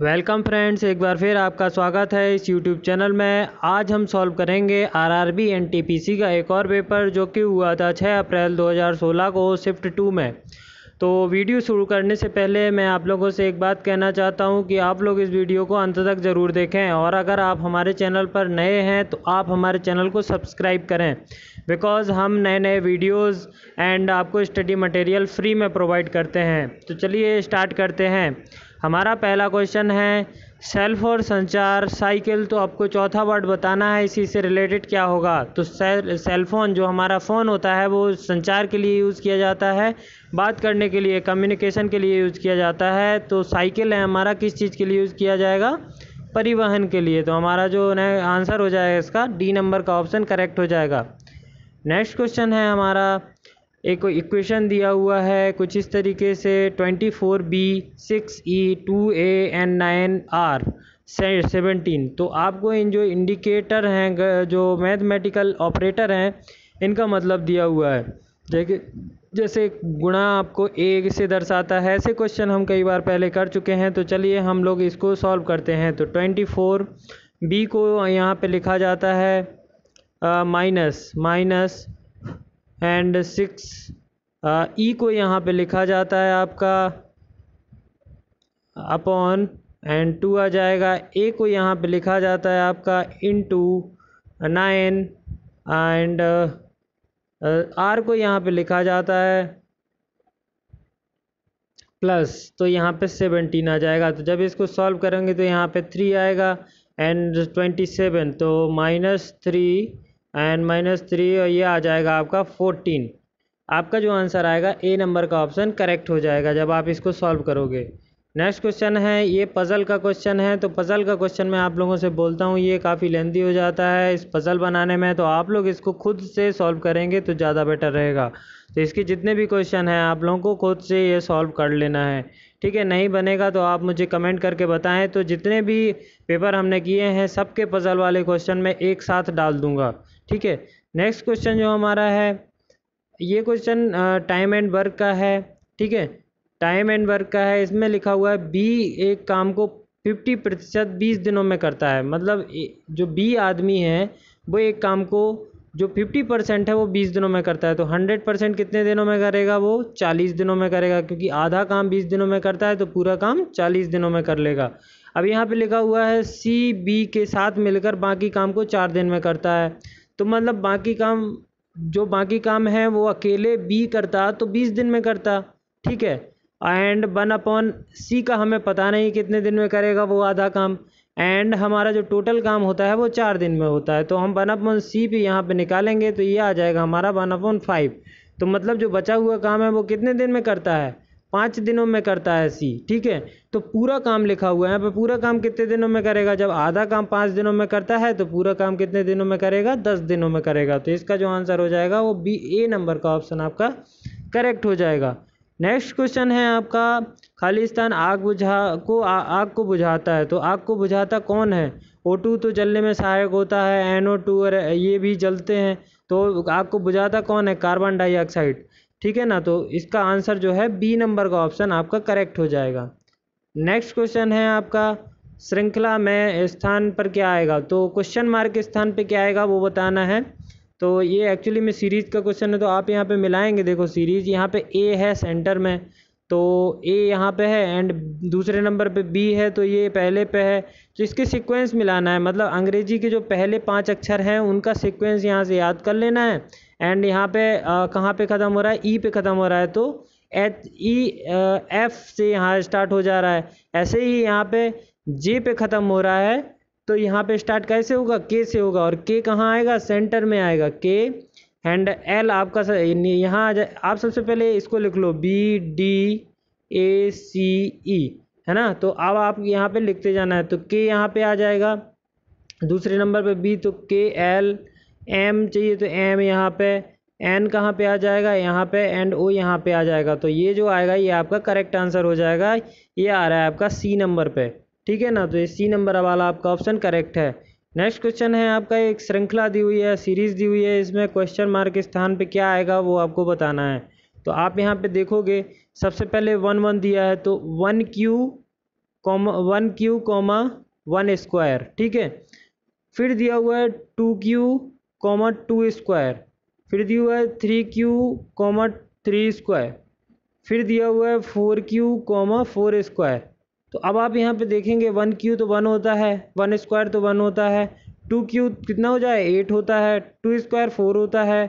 welcome friends एक बार फिर आपका स्वागत है इस यूट्यूब चैनल में आज हम सॉल्व करेंगे आरआरबी एनटीपीसी का एक और पेपर जो कि हुआ था 6 अप्रैल 2016 को शिफ्ट टू में तो वीडियो शुरू करने से पहले मैं आप लोगों से एक बात कहना चाहता हूं कि आप लोग इस वीडियो को अंत तक ज़रूर देखें और अगर आप हमारे चैनल पर नए हैं तो आप हमारे चैनल को सब्सक्राइब करें बिकॉज़ हम नए नए वीडियोस एंड आपको स्टडी मटेरियल फ्री में प्रोवाइड करते हैं तो चलिए स्टार्ट करते हैं हमारा पहला क्वेश्चन है सेल्फ और संचार साइकिल तो आपको चौथा वर्ड बताना है इसी से रिलेटेड क्या होगा तो सेल सेलफोन जो हमारा फ़ोन होता है वो संचार के लिए यूज़ किया जाता है बात करने के लिए कम्युनिकेशन के लिए यूज़ किया जाता है तो साइकिल है हमारा किस चीज़ के लिए यूज़ किया जाएगा परिवहन के लिए तो हमारा जो आंसर हो जाएगा इसका डी नंबर का ऑप्शन करेक्ट हो जाएगा नेक्स्ट क्वेश्चन है हमारा एक इक्वेशन दिया हुआ है कुछ इस तरीके से twenty four B six E two A and nine R seventeen तो आपको इन जो इंडिकेटर हैं जो मैथमेटिकल ऑपरेटर हैं इनका मतलब दिया हुआ है जैसे जैसे गुणा आपको ए से दर्शाता है ऐसे क्वेश्चन हम कई बार पहले कर चुके हैं तो चलिए हम लोग इसको सॉल्व करते हैं तो ट्वेंटी फोर बी को यहाँ पे लिखा जाता है minus minus and six E को यहाँ पे लिखा जाता है आपका अपॉन एंड टू आ जाएगा ए को यहाँ पे लिखा जाता है आपका इन टू नाइन एंड आर को यहाँ पे लिखा जाता है प्लस तो यहाँ पे सेवनटीन आ जाएगा तो जब इसको सॉल्व करेंगे तो यहाँ पे थ्री आएगा एंड ट्वेंटी सेवन तो minus three and minus three और ये आ जाएगा आपका फोर्टीन आपका जो आंसर आएगा ए नंबर का ऑप्शन करेक्ट हो जाएगा जब आप इसको सॉल्व करोगे नेक्स्ट क्वेश्चन है ये पज़ल का क्वेश्चन है तो पज़ल का क्वेश्चन मैं आप लोगों से बोलता हूँ ये काफ़ी लेंदी हो जाता है इस पज़ल बनाने में तो आप लोग इसको खुद से सॉल्व करेंगे तो ज़्यादा बेटर रहेगा तो इसके जितने भी क्वेश्चन हैं आप लोगों को खुद से ये सॉल्व कर लेना है ठीक है नहीं बनेगा तो आप मुझे कमेंट करके बताएं तो जितने भी पेपर हमने किए हैं सबके पज़ल वाले क्वेश्चन मैं एक साथ डाल दूँगा ठीक है नेक्स्ट क्वेश्चन जो हमारा है ये क्वेश्चन टाइम एंड वर्क का है ठीक है टाइम एंड वर्क का है इसमें लिखा हुआ है बी एक काम को फिफ्टी प्रतिशत बीस दिनों में करता है मतलब जो बी आदमी है वो एक काम को जो फिफ्टी परसेंट है वो बीस दिनों में करता है तो हंड्रेड परसेंट कितने दिनों में करेगा वो चालीस दिनों में करेगा क्योंकि आधा काम बीस दिनों में करता है तो पूरा काम चालीस दिनों में कर लेगा अब यहाँ पे लिखा हुआ है सी बी के साथ मिलकर बाकी काम को चार दिन में करता है तो मतलब बाकी काम जो बाकी काम है वो अकेले बी करता तो बीस दिन में करता ठीक है एंड वन अपॉन सी का हमें पता नहीं कितने दिन में करेगा वो आधा काम एंड हमारा जो टोटल काम होता है वो चार दिन में होता है तो हम वन अपॉन सी भी यहाँ पे निकालेंगे तो ये आ जाएगा हमारा वन अपॉन फाइव तो मतलब जो बचा हुआ काम है वो कितने दिन में करता है पाँच दिनों में करता है सी ठीक है तो पूरा काम लिखा हुआ है यहाँ पर पूरा काम कितने दिनों में करेगा जब आधा काम पाँच दिनों में करता है तो पूरा काम कितने दिनों में करेगा दस दिनों में करेगा तो इसका जो आंसर हो जाएगा वो बी ए नंबर का ऑप्शन आपका करेक्ट हो जाएगा नेक्स्ट क्वेश्चन है आपका खालिस्तान आग बुझा को आ, आग को बुझाता है तो आग को बुझाता कौन है ओ टू तो जलने में सहायक होता है एन ओ टू और ये भी जलते हैं तो आग को बुझाता कौन है कार्बन डाइऑक्साइड ठीक है ना तो इसका आंसर जो है बी नंबर का ऑप्शन आपका करेक्ट हो जाएगा नेक्स्ट क्वेश्चन है आपका श्रृंखला में स्थान पर क्या आएगा तो क्वेश्चन मार्क स्थान पर क्या आएगा वो बताना है तो ये एक्चुअली में सीरीज़ का क्वेश्चन है तो आप यहाँ पे मिलाएंगे देखो सीरीज़ यहाँ पे ए है सेंटर में तो ए यहाँ पे है एंड दूसरे नंबर पे बी है तो ये पहले पे है तो इसके सीक्वेंस मिलाना है मतलब अंग्रेजी के जो पहले पांच अक्षर हैं उनका सीक्वेंस यहाँ से याद कर लेना है एंड यहाँ पे कहाँ पे ख़त्म हो रहा है ई e पे ख़त्म हो रहा है तो एच ई एफ से यहाँ स्टार्ट हो जा रहा है ऐसे ही यहाँ पे जे पे ख़त्म हो रहा है तो यहाँ पर स्टार्ट कैसे होगा के से होगा और के कहाँ आएगा सेंटर में आएगा के एंड एल आपका यहाँ आ जाए आप सबसे पहले इसको लिख लो बी डी ए सी ई है ना तो अब आप यहाँ पे लिखते जाना है तो के यहाँ पे आ जाएगा दूसरे नंबर पे बी तो के एल एम चाहिए तो एम यहाँ पे एन कहाँ पे आ जाएगा यहाँ पे एंड ओ यहाँ पे आ जाएगा तो ये जो आएगा ये आपका करेक्ट आंसर हो जाएगा ये आ रहा है आपका सी नंबर पे ठीक है ना तो ये सी नंबर वाला आपका ऑप्शन करेक्ट है नेक्स्ट क्वेश्चन है आपका एक श्रृंखला दी हुई है सीरीज़ दी हुई है इसमें क्वेश्चन मार्क स्थान पे क्या आएगा वो आपको बताना है तो आप यहाँ पे देखोगे सबसे पहले वन वन दिया है तो one Q comma one Q comma one square ठीक है फिर दिया हुआ है two Q comma two square फिर दिया हुआ है three Q comma three square फिर दिया हुआ है four Q comma four square तो अब आप यहाँ पे देखेंगे वन क्यू तो वन होता है वन स्क्वायर तो वन होता है टू क्यू कितना हो जाए एट होता है टू स्क्वायर फोर होता है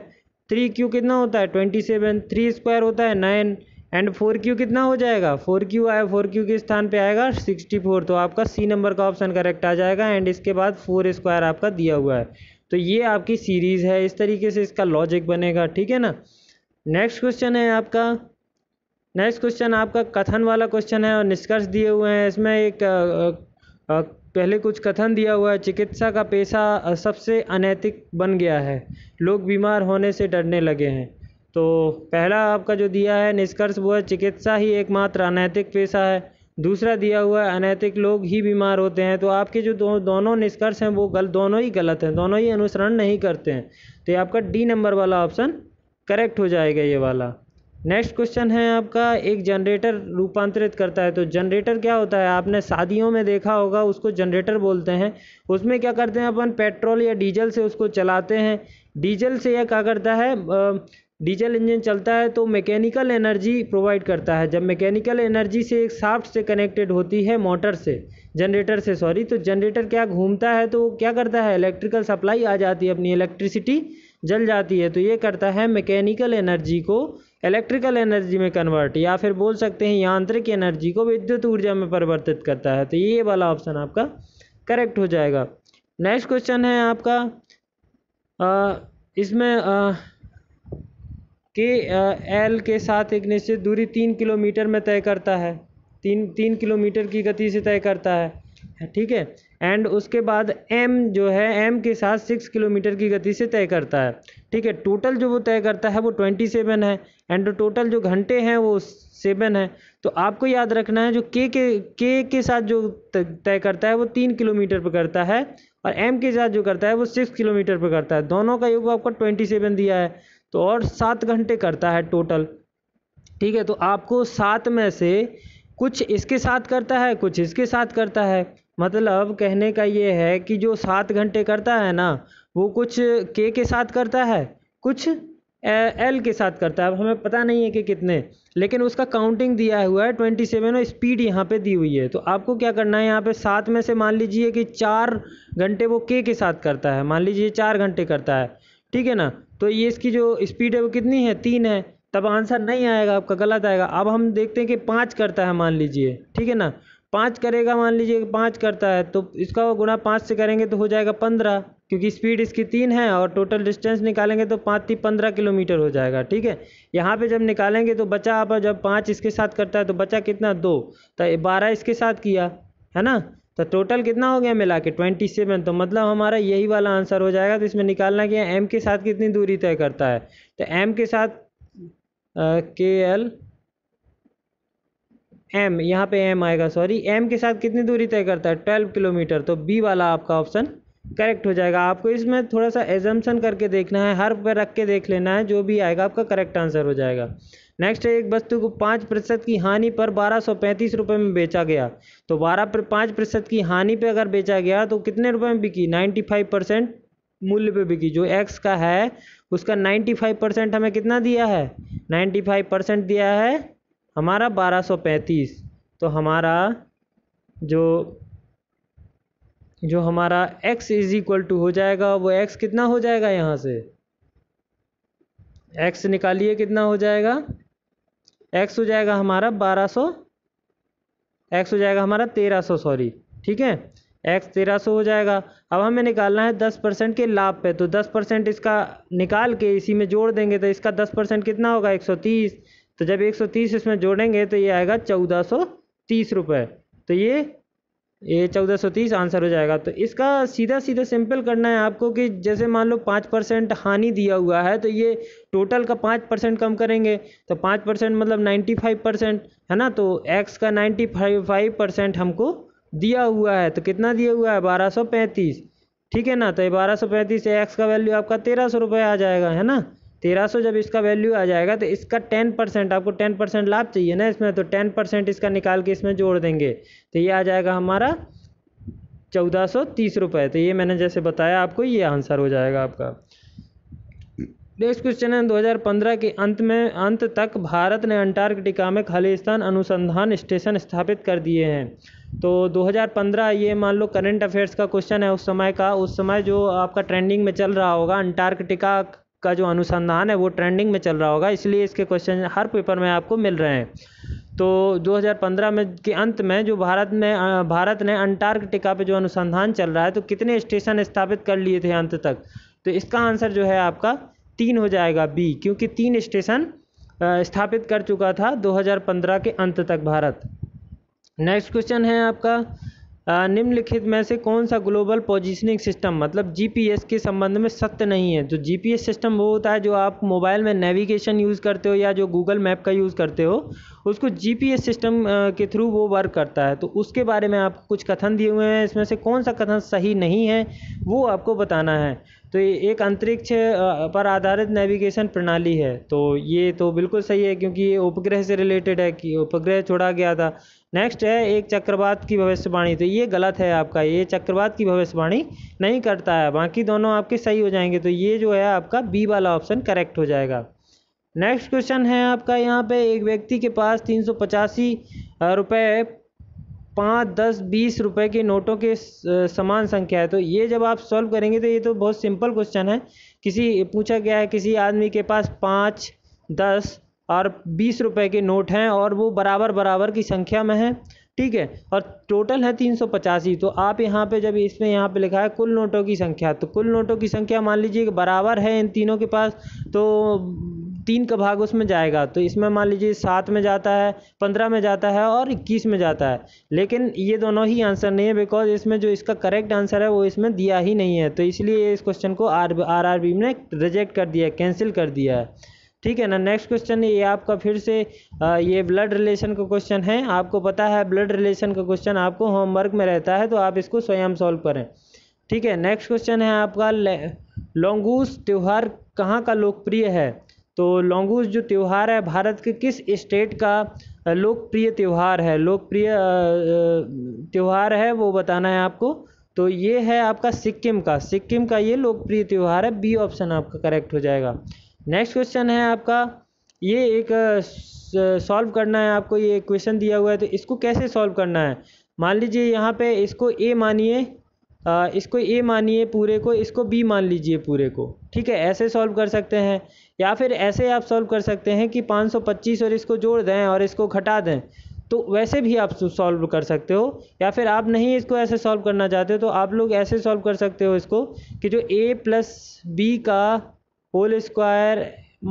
थ्री क्यू कितना होता है ट्वेंटी सेवन थ्री स्क्वायर होता है नाइन एंड फोर क्यू कितना हो जाएगा फोर क्यू आया फोर क्यू के स्थान पे आएगा सिक्सटी फोर तो आपका सी नंबर का ऑप्शन करेक्ट आ जाएगा एंड इसके बाद फोर स्क्वायर आपका दिया हुआ है तो ये आपकी सीरीज़ है इस तरीके से इसका लॉजिक बनेगा ठीक है ना नेक्स्ट क्वेश्चन है आपका नेक्स्ट क्वेश्चन आपका कथन वाला क्वेश्चन है और निष्कर्ष दिए हुए हैं इसमें एक आ, आ, पहले कुछ कथन दिया हुआ है चिकित्सा का पेशा सबसे अनैतिक बन गया है लोग बीमार होने से डरने लगे हैं तो पहला आपका जो दिया है निष्कर्ष वो है चिकित्सा ही एकमात्र अनैतिक पेशा है दूसरा दिया हुआ है अनैतिक लोग ही बीमार होते हैं तो आपके जो दो, दोनों निष्कर्ष हैं वो गल दोनों ही गलत हैं दोनों ही अनुसरण नहीं करते हैं तो ये आपका डी नंबर वाला ऑप्शन करेक्ट हो जाएगा ये वाला नेक्स्ट क्वेश्चन है आपका एक जनरेटर रूपांतरित करता है तो जनरेटर क्या होता है आपने शादियों में देखा होगा उसको जनरेटर बोलते हैं उसमें क्या करते हैं अपन पेट्रोल या डीजल से उसको चलाते हैं डीजल से यह क्या करता है डीजल इंजन चलता है तो मैकेनिकल एनर्जी प्रोवाइड करता है जब मैकेनिकल एनर्जी से एक साफ्ट से कनेक्टेड होती है मोटर से जनरेटर से सॉरी तो जनरेटर क्या घूमता है तो क्या करता है इलेक्ट्रिकल सप्लाई आ जाती है अपनी इलेक्ट्रिसिटी जल जाती है तो ये करता है मैकेनिकल एनर्जी को इलेक्ट्रिकल एनर्जी में कन्वर्ट या फिर बोल सकते हैं यांत्रिक एनर्जी को विद्युत ऊर्जा में परिवर्तित करता है तो ये वाला ऑप्शन आपका करेक्ट हो जाएगा नेक्स्ट क्वेश्चन है आपका आ, इसमें आ, के एल के साथ एक निश्चित दूरी तीन किलोमीटर में तय करता है तीन तीन किलोमीटर की गति से तय करता है ठीक है एंड उसके बाद एम जो है एम के साथ सिक्स किलोमीटर की गति से तय करता है ठीक है टोटल जो वो तय करता है वो ट्वेंटी सेवन है एंड टोटल जो घंटे हैं वो सेवन है तो आपको याद रखना है जो के के के के साथ जो तय करता है वो तीन किलोमीटर पर करता है और एम के साथ जो करता है वो सिक्स किलोमीटर पर करता है दोनों का योग आपको ट्वेंटी सेवन दिया है तो और सात घंटे करता है टोटल ठीक है तो आपको सात में से कुछ इसके साथ करता है कुछ इसके साथ करता है मतलब कहने का ये है कि जो सात घंटे करता है ना वो कुछ के के साथ करता है कुछ एल के साथ करता है अब हमें पता नहीं है कि कितने लेकिन उसका काउंटिंग दिया हुआ है ट्वेंटी सेवन और स्पीड यहाँ पे दी हुई है तो आपको क्या करना है यहाँ पे सात में से मान लीजिए कि चार घंटे वो के के साथ करता है मान लीजिए चार घंटे करता है ठीक है ना तो ये इसकी जो स्पीड है वो कितनी है तीन है तब आंसर नहीं आएगा आपका गलत आएगा अब हम देखते हैं कि पाँच करता है मान लीजिए ठीक है ना पाँच करेगा मान लीजिए पाँच करता है तो इसका गुणा पाँच से करेंगे तो हो जाएगा पंद्रह क्योंकि स्पीड इसकी तीन है और टोटल डिस्टेंस निकालेंगे तो पाँच ती पंद्रह किलोमीटर हो जाएगा ठीक है यहाँ पे जब निकालेंगे तो बचा आप जब पाँच इसके साथ करता है तो बचा कितना दो तो बारह इसके साथ किया है ना तो टोटल कितना हो गया मिला के ट्वेंटी सेवन तो मतलब हमारा यही वाला आंसर हो जाएगा तो इसमें निकालना कि एम के साथ कितनी दूरी तय करता है तो एम के साथ के एल एम यहाँ पे एम आएगा सॉरी एम के साथ कितनी दूरी तय करता है ट्वेल्व किलोमीटर तो बी वाला आपका ऑप्शन करेक्ट हो जाएगा आपको इसमें थोड़ा सा एजम्सन करके देखना है हर पर रख के देख लेना है जो भी आएगा आपका करेक्ट आंसर हो जाएगा नेक्स्ट है एक वस्तु को पाँच प्रतिशत की हानि पर बारह सौ पैंतीस रुपये में बेचा गया तो बारह पर पाँच प्रतिशत की हानि पे अगर बेचा गया तो कितने रुपए में बिकी नाइन्टी फाइव परसेंट मूल्य पर बिकी जो एक्स का है उसका नाइन्टी फाइव परसेंट हमें कितना दिया है नाइन्टी फाइव परसेंट दिया है हमारा 1235 तो हमारा जो जो हमारा x इज इक्वल टू हो जाएगा वो x कितना हो जाएगा यहाँ से x निकालिए कितना हो जाएगा x हो जाएगा हमारा 1200 x हो जाएगा हमारा 1300 सॉरी ठीक है x 1300 हो जाएगा अब हमें निकालना है 10 परसेंट के लाभ पे तो 10 परसेंट इसका निकाल के इसी में जोड़ देंगे तो इसका 10 परसेंट कितना होगा तीस तो जब 130 इसमें जोड़ेंगे तो ये आएगा चौदह सौ तीस रुपये तो ये ये चौदह सौ तीस आंसर हो जाएगा तो इसका सीधा सीधा सिंपल करना है आपको कि जैसे मान लो पाँच परसेंट हानि दिया हुआ है तो ये टोटल का पाँच परसेंट कम करेंगे तो पाँच परसेंट मतलब नाइन्टी फाइव परसेंट है ना तो एक्स का नाइन्टी फाइव फाइव परसेंट हमको दिया हुआ है तो कितना दिया हुआ है बारह सौ पैंतीस ठीक है ना तो ये बारह सौ पैंतीस एक्स का वैल्यू आपका तेरह सौ रुपये आ जाएगा है ना तेरह सौ जब इसका वैल्यू आ जाएगा तो इसका टेन परसेंट आपको टेन परसेंट लाभ चाहिए ना इसमें तो टेन परसेंट इसका निकाल के इसमें जोड़ देंगे तो ये आ जाएगा हमारा चौदह सौ तीस रुपये तो ये मैंने जैसे बताया आपको ये आंसर हो जाएगा आपका नेक्स्ट क्वेश्चन है 2015 के अंत में अंत तक भारत ने अंटार्कटिका में खालिस्तान अनुसंधान स्टेशन स्थापित कर दिए हैं तो 2015 ये मान लो करंट अफेयर्स का क्वेश्चन है उस समय का उस समय जो आपका ट्रेंडिंग में चल रहा होगा अंटार्कटिका का जो अनुसंधान है वो ट्रेंडिंग में चल रहा होगा इसलिए इसके क्वेश्चन हर पेपर में आपको मिल रहे हैं तो 2015 में के अंत में जो भारत ने भारत ने अंटार्कटिका पे जो अनुसंधान चल रहा है तो कितने स्टेशन स्थापित कर लिए थे अंत तक तो इसका आंसर जो है आपका तीन हो जाएगा बी क्योंकि तीन स्टेशन स्थापित कर चुका था 2015 के अंत तक भारत नेक्स्ट क्वेश्चन है आपका निम्नलिखित में से कौन सा ग्लोबल पोजिशनिंग सिस्टम मतलब जीपीएस के संबंध में सत्य नहीं है तो जीपीएस सिस्टम वो होता है जो आप मोबाइल में नेविगेशन यूज़ करते हो या जो गूगल मैप का यूज़ करते हो उसको जीपीएस सिस्टम के थ्रू वो वर्क करता है तो उसके बारे में आप कुछ कथन दिए हुए हैं इसमें से कौन सा कथन सही नहीं है वो आपको बताना है तो ये एक अंतरिक्ष पर आधारित नेविगेशन प्रणाली है तो ये तो बिल्कुल सही है क्योंकि ये उपग्रह से रिलेटेड है कि उपग्रह छोड़ा गया था नेक्स्ट है एक चक्रवात की भविष्यवाणी तो ये गलत है आपका ये चक्रवात की भविष्यवाणी नहीं करता है बाकी दोनों आपके सही हो जाएंगे तो ये जो है आपका बी वाला ऑप्शन करेक्ट हो जाएगा नेक्स्ट क्वेश्चन है आपका यहाँ पे एक व्यक्ति के पास तीन सौ पचासी रुपये पाँच दस बीस रुपए के नोटों के समान संख्या है तो ये जब आप सॉल्व करेंगे तो ये तो बहुत सिंपल क्वेश्चन है किसी पूछा गया है किसी आदमी के पास पाँच दस और बीस रुपए के नोट हैं और वो बराबर बराबर की संख्या में हैं ठीक है और टोटल है तीन सौ पचासी तो आप यहाँ पे जब इसमें यहाँ पे लिखा है कुल नोटों की संख्या तो कुल नोटों की संख्या मान लीजिए कि बराबर है इन तीनों के पास तो तीन का भाग उसमें जाएगा तो इसमें मान लीजिए सात में जाता है पंद्रह में जाता है और इक्कीस में जाता है लेकिन ये दोनों ही आंसर नहीं है बिकॉज इसमें जो इसका करेक्ट आंसर है वो इसमें दिया ही नहीं है तो इसलिए इस क्वेश्चन को आर आर आर बी ने रिजेक्ट कर दिया है कैंसिल कर दिया है ठीक है ना नेक्स्ट क्वेश्चन ये आपका फिर से ये ब्लड रिलेशन का क्वेश्चन है आपको पता है ब्लड रिलेशन का क्वेश्चन आपको होमवर्क में रहता है तो आप इसको स्वयं सॉल्व करें ठीक है नेक्स्ट क्वेश्चन है आपका लोंगूस त्यौहार कहाँ का लोकप्रिय है तो लोंगूस जो त्यौहार है भारत के किस स्टेट का लोकप्रिय त्यौहार है लोकप्रिय त्यौहार है वो बताना है आपको तो ये है आपका सिक्किम का सिक्किम का ये लोकप्रिय त्यौहार है बी ऑप्शन आपका करेक्ट हो जाएगा नेक्स्ट क्वेश्चन है आपका ये एक सॉल्व करना है आपको ये क्वेश्चन दिया हुआ है तो इसको कैसे सॉल्व करना है मान लीजिए यहाँ पे इसको ए मानिए इसको ए मानिए पूरे को इसको बी मान लीजिए पूरे को ठीक है ऐसे सॉल्व कर सकते हैं या फिर ऐसे आप सॉल्व कर सकते हैं कि 525 और इसको जोड़ दें और इसको घटा दें तो वैसे भी आप सॉल्व कर सकते हो या फिर आप नहीं इसको ऐसे सॉल्व करना चाहते हो तो आप लोग ऐसे सॉल्व कर सकते हो इसको कि जो ए प्लस बी का whole square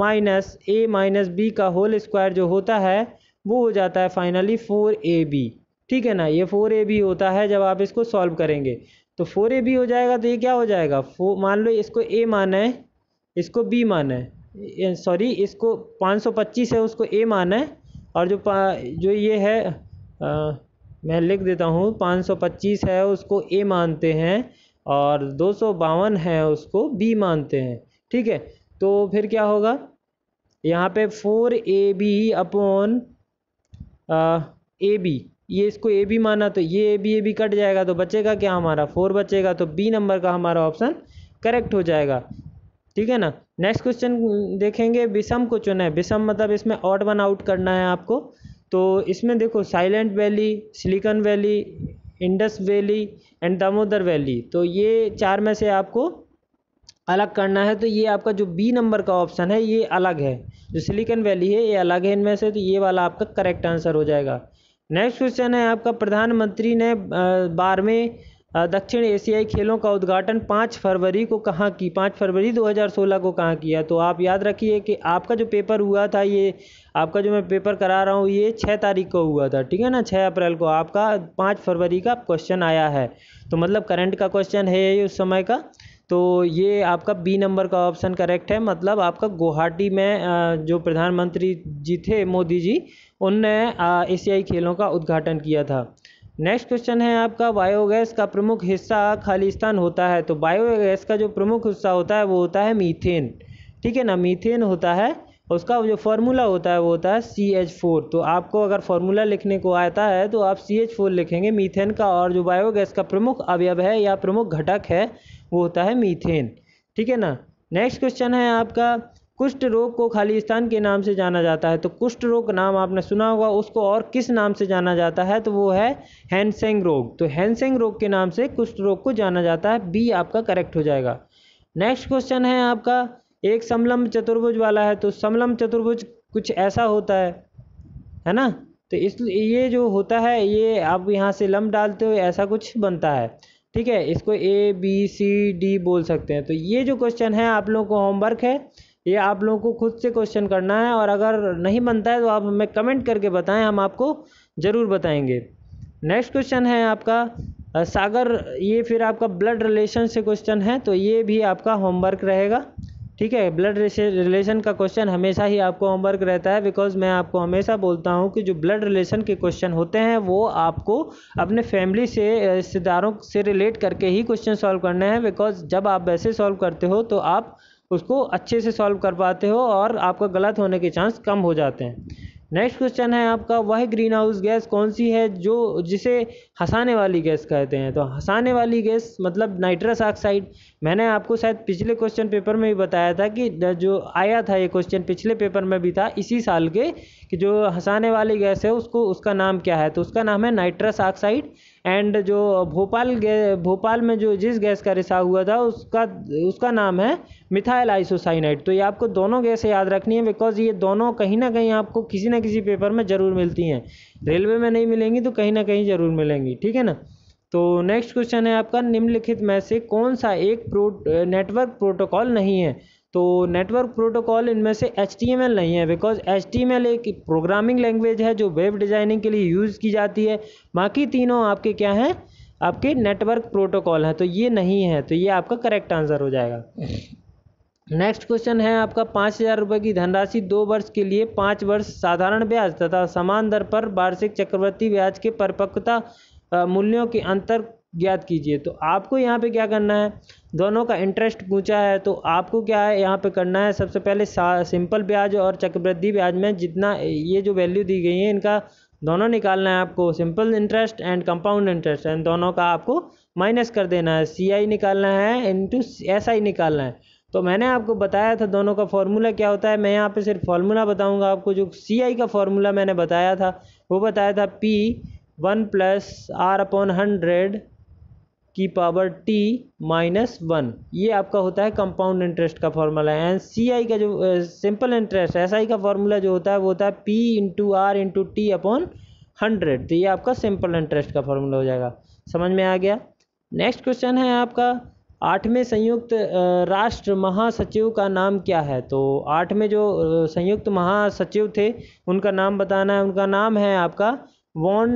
minus A minus B का होल स्क्वायर जो होता है वो हो जाता है फाइनली फोर ए बी ठीक है ना ये फोर ए बी होता है जब आप इसको सॉल्व करेंगे तो फोर ए बी हो जाएगा तो ये क्या हो जाएगा फो मान लो इसको ए माना है इसको बी माना है सॉरी इसको पाँच सौ पच्चीस है उसको ए माना है और जो जो ये है आ, मैं लिख देता हूँ पाँच सौ पच्चीस है उसको ए मानते हैं और दो सौ बावन है उसको बी मानते हैं ठीक है तो फिर क्या होगा यहाँ पे four A B upon A B ये इसको ए बी माना तो ये A B A B cut जाएगा तो बचेगा क्या हमारा फोर बचेगा तो बी नंबर का हमारा ऑप्शन करेक्ट हो जाएगा ठीक है ना नेक्स्ट क्वेश्चन देखेंगे विषम को चुना है विषम मतलब इसमें ऑड वन आउट करना है आपको तो इसमें देखो silent valley silicon valley Indus valley and Damodar valley तो ये चार में से आपको अलग करना है तो ये आपका जो बी नंबर का ऑप्शन है ये अलग है जो सिलिकॉन वैली है ये अलग है इनमें से तो ये वाला आपका करेक्ट आंसर हो जाएगा नेक्स्ट क्वेश्चन है आपका प्रधानमंत्री ने बारहवें दक्षिण एशियाई खेलों का उद्घाटन पाँच फरवरी को कहाँ की पाँच फरवरी 2016 को कहाँ किया तो आप याद रखिए कि आपका जो पेपर हुआ था ये आपका जो मैं पेपर करा रहा हूँ ये छः तारीख को हुआ था ठीक है ना छः अप्रैल को आपका पाँच फरवरी का क्वेश्चन आया है तो मतलब करंट का क्वेश्चन है ये उस समय का तो ये आपका बी नंबर का ऑप्शन करेक्ट है मतलब आपका गुवाहाटी में जो प्रधानमंत्री जी थे मोदी जी उनने एशियाई खेलों का उद्घाटन किया था नेक्स्ट क्वेश्चन है आपका बायोगैस का प्रमुख हिस्सा खालिस्तान होता है तो बायोगैस का जो प्रमुख हिस्सा होता है वो होता है मीथेन ठीक है ना मीथेन होता है उसका जो फॉर्मूला होता है वो होता है सी एच फोर तो आपको अगर फार्मूला लिखने को आता है तो आप सी एच फोर लिखेंगे मीथेन का और जो बायोगैस का प्रमुख अवयव है या प्रमुख घटक है वो होता है मीथेन ठीक है ना नेक्स्ट क्वेश्चन है आपका कुष्ठ रोग को खालिस्तान के नाम से जाना जाता है तो कुष्ठ रोग नाम आपने सुना होगा उसको और किस नाम से जाना जाता है तो वो है हैंसेंग रोग तो हैंसेंग रोग के नाम से कुष्ठ रोग को जाना जाता है बी आपका करेक्ट हो जाएगा नेक्स्ट क्वेश्चन है आपका एक समलम्ब चतुर्भुज वाला है तो समलम्ब चतुर्भुज कुछ ऐसा होता है है ना तो इस ये जो होता है ये आप यहाँ से लम्ब डालते हो ऐसा कुछ बनता है ठीक है इसको ए बी सी डी बोल सकते हैं तो ये जो क्वेश्चन है आप लोगों को होमवर्क है ये आप लोगों को खुद से क्वेश्चन करना है और अगर नहीं बनता है तो आप हमें कमेंट करके बताएं हम आपको ज़रूर बताएंगे नेक्स्ट क्वेश्चन है आपका सागर ये फिर आपका ब्लड रिलेशन से क्वेश्चन है तो ये भी आपका होमवर्क रहेगा ठीक है ब्लड रिलेशन का क्वेश्चन हमेशा ही आपको होमवर्क रहता है बिकॉज मैं आपको हमेशा बोलता हूँ कि जो ब्लड रिलेशन के क्वेश्चन होते हैं वो आपको अपने फैमिली से रिश्तेदारों से रिलेट करके ही क्वेश्चन सॉल्व करने हैं बिकॉज जब आप वैसे सॉल्व करते हो तो आप उसको अच्छे से सॉल्व कर पाते हो और आपका गलत होने के चांस कम हो जाते हैं नेक्स्ट क्वेश्चन है आपका वह ग्रीन हाउस गैस कौन सी है जो जिसे हंसाने वाली गैस कहते हैं तो हंसाने वाली गैस मतलब नाइट्रस ऑक्साइड मैंने आपको शायद पिछले क्वेश्चन पेपर में भी बताया था कि जो आया था ये क्वेश्चन पिछले पेपर में भी था इसी साल के कि जो हंसाने वाली गैस है उसको उसका नाम क्या है तो उसका नाम है नाइट्रस ऑक्साइड एंड जो भोपाल भोपाल में जो जिस गैस का रिसाव हुआ था उसका उसका नाम है मिथाइल आइसोसाइनाइड तो ये आपको दोनों गैसें याद रखनी है बिकॉज ये दोनों कहीं ना कहीं आपको किसी ना किसी पेपर में ज़रूर मिलती हैं रेलवे में नहीं मिलेंगी तो कहीं ना कहीं ज़रूर मिलेंगी ठीक है ना तो नेक्स्ट क्वेश्चन है आपका निम्नलिखित में से कौन सा एक प्रो नेटवर्क प्रोटोकॉल नहीं है तो नेटवर्क प्रोटोकॉल इनमें से एच नहीं है बिकॉज एच एक प्रोग्रामिंग लैंग्वेज है जो वेब डिज़ाइनिंग के लिए यूज़ की जाती है बाकी तीनों आपके क्या हैं आपके नेटवर्क प्रोटोकॉल हैं तो ये नहीं है तो ये आपका करेक्ट आंसर हो जाएगा नेक्स्ट क्वेश्चन है आपका पाँच हज़ार रुपये की धनराशि दो वर्ष के लिए पाँच वर्ष साधारण ब्याज तथा समान दर पर वार्षिक चक्रवर्ती ब्याज के परिपक्वता मूल्यों के अंतर ज्ञात कीजिए तो आपको यहाँ पे क्या करना है दोनों का इंटरेस्ट पूछा है तो आपको क्या है यहाँ पे करना है सबसे पहले सिंपल ब्याज और चक्रवृद्धि ब्याज में जितना ये जो वैल्यू दी गई है इनका दोनों निकालना है आपको simple interest and compound interest and दोनों का आपको माइनस कर देना है सी आई निकालना है इंटू एस आई निकालना है तो मैंने आपको बताया था दोनों का फार्मूला क्या होता है मैं यहाँ पे सिर्फ फार्मूला बताऊंगा आपको जो सी आई का फार्मूला मैंने बताया था वो बताया था P one plus R upon hundred की पावर टी माइनस वन ये आपका होता है कंपाउंड इंटरेस्ट का फॉर्मूला एंड सी आई का जो सिंपल इंटरेस्ट एस आई का फॉर्मूला जो होता है वो होता है P into R into T upon hundred तो ये आपका सिंपल इंटरेस्ट का फॉर्मूला हो जाएगा समझ में आ गया नेक्स्ट क्वेश्चन है आपका आठवें संयुक्त राष्ट्र महासचिव का नाम क्या है तो आठवें जो संयुक्त महासचिव थे उनका नाम बताना है उनका नाम है आपका Ban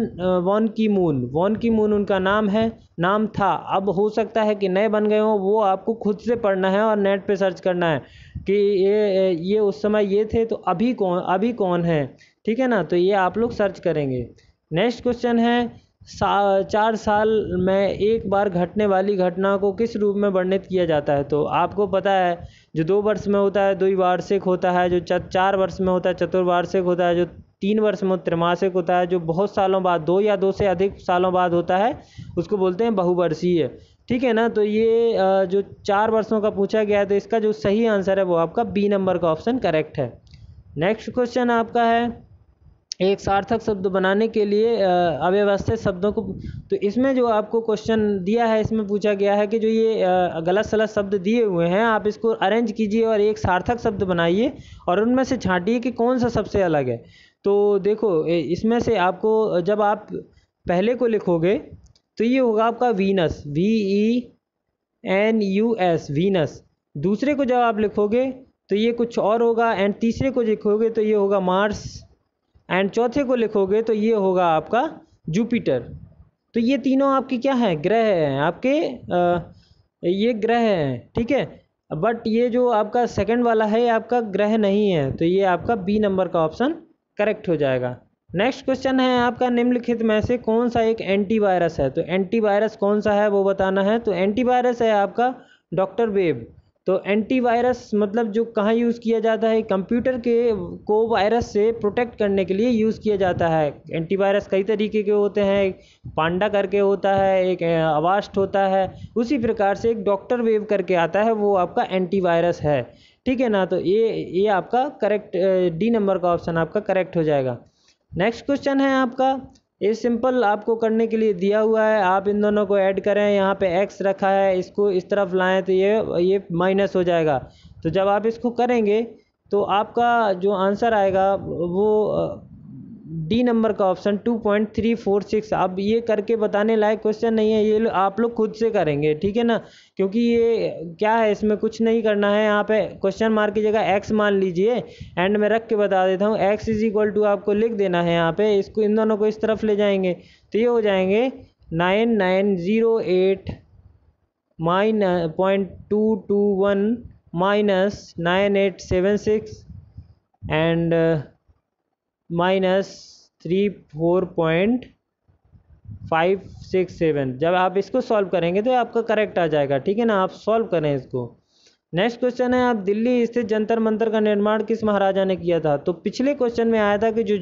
Ban Ki Moon Ban Ki Moon उनका नाम है नाम था अब हो सकता है कि नए बन गए हों वो आपको खुद से पढ़ना है और नेट पे सर्च करना है कि ये ये उस समय ये थे तो अभी कौन अभी कौन है ठीक है ना तो ये आप लोग सर्च करेंगे नेक्स्ट क्वेश्चन है सा, चार साल में एक बार घटने वाली घटना को किस रूप में वर्णित किया जाता है तो आपको पता है जो दो वर्ष में होता है द्विवार्षिक होता है जो चार वर्ष में होता है चतुर्वार्षिक होता है जो तीन वर्ष में त्रिमासिक होता है जो बहुत सालों बाद दो या दो से अधिक सालों बाद होता है उसको बोलते हैं बहुवर्षीय ठीक है ना तो ये जो चार वर्षों का पूछा गया है तो इसका जो सही आंसर है वो आपका बी नंबर का ऑप्शन करेक्ट है नेक्स्ट क्वेश्चन आपका है एक सार्थक शब्द बनाने के लिए अव्यवस्थित शब्दों को तो इसमें जो आपको क्वेश्चन दिया है इसमें पूछा गया है कि जो ये गलत सलत शब्द दिए हुए हैं आप इसको अरेंज कीजिए और एक सार्थक शब्द बनाइए और उनमें से छांटिए कि कौन सा सबसे अलग है तो देखो इसमें से आपको जब आप पहले को लिखोगे तो ये होगा आपका Venus V E N U S Venus दूसरे को जब आप लिखोगे तो ये कुछ और होगा एंड तीसरे को लिखोगे तो ये होगा मार्स एंड चौथे को लिखोगे तो ये होगा आपका जुपिटर तो ये तीनों आपके क्या हैं ग्रह हैं आपके आ, ये ग्रह हैं ठीक है बट ये जो आपका सेकंड वाला है ये आपका ग्रह नहीं है तो ये आपका बी नंबर का ऑप्शन करेक्ट हो जाएगा नेक्स्ट क्वेश्चन है आपका निम्नलिखित में से कौन सा एक एंटीवायरस है तो एंटीवायरस कौन सा है वो बताना है तो एंटीवायरस है आपका डॉक्टर वेब तो एंटीवायरस मतलब जो कहाँ यूज़ किया जाता है कंप्यूटर के को वायरस से प्रोटेक्ट करने के लिए यूज़ किया जाता है एंटीवायरस कई तरीके के होते हैं पांडा करके होता है एक अवास्ट होता है उसी प्रकार से एक डॉक्टर वेव करके आता है वो आपका एंटीवायरस है ठीक है ना तो ये ये आपका करेक्ट डी नंबर का ऑप्शन आपका करेक्ट हो जाएगा नेक्स्ट क्वेश्चन है आपका ये सिंपल आपको करने के लिए दिया हुआ है आप इन दोनों को ऐड करें यहाँ पे एक्स रखा है इसको इस तरफ लाएं तो ये ये माइनस हो जाएगा तो जब आप इसको करेंगे तो आपका जो आंसर आएगा वो डी नंबर का option two point three four six अब ये करके बताने लायक क्वेश्चन नहीं है ये आप लोग खुद से करेंगे ठीक है ना क्योंकि ये क्या है इसमें कुछ नहीं करना है यहाँ पे क्वेश्चन मार्क की जगह एक्स मान लीजिए एंड में रख के बता देता हूँ एक्स इज इक्वल टू आपको लिख देना है यहाँ पे इसको इन दोनों को इस तरफ ले जाएंगे तो ये हो जाएंगे nine nine zero eight nine point two two one minus nine eight seven six and minus three four point five six seven जब आप इसको सॉल्व करेंगे तो आपका करेक्ट आ जाएगा ठीक है ना आप सॉल्व करें इसको नेक्स्ट क्वेश्चन है आप दिल्ली स्थित जंतर मंतर का निर्माण किस महाराजा ने किया था तो पिछले क्वेश्चन में आया था कि जो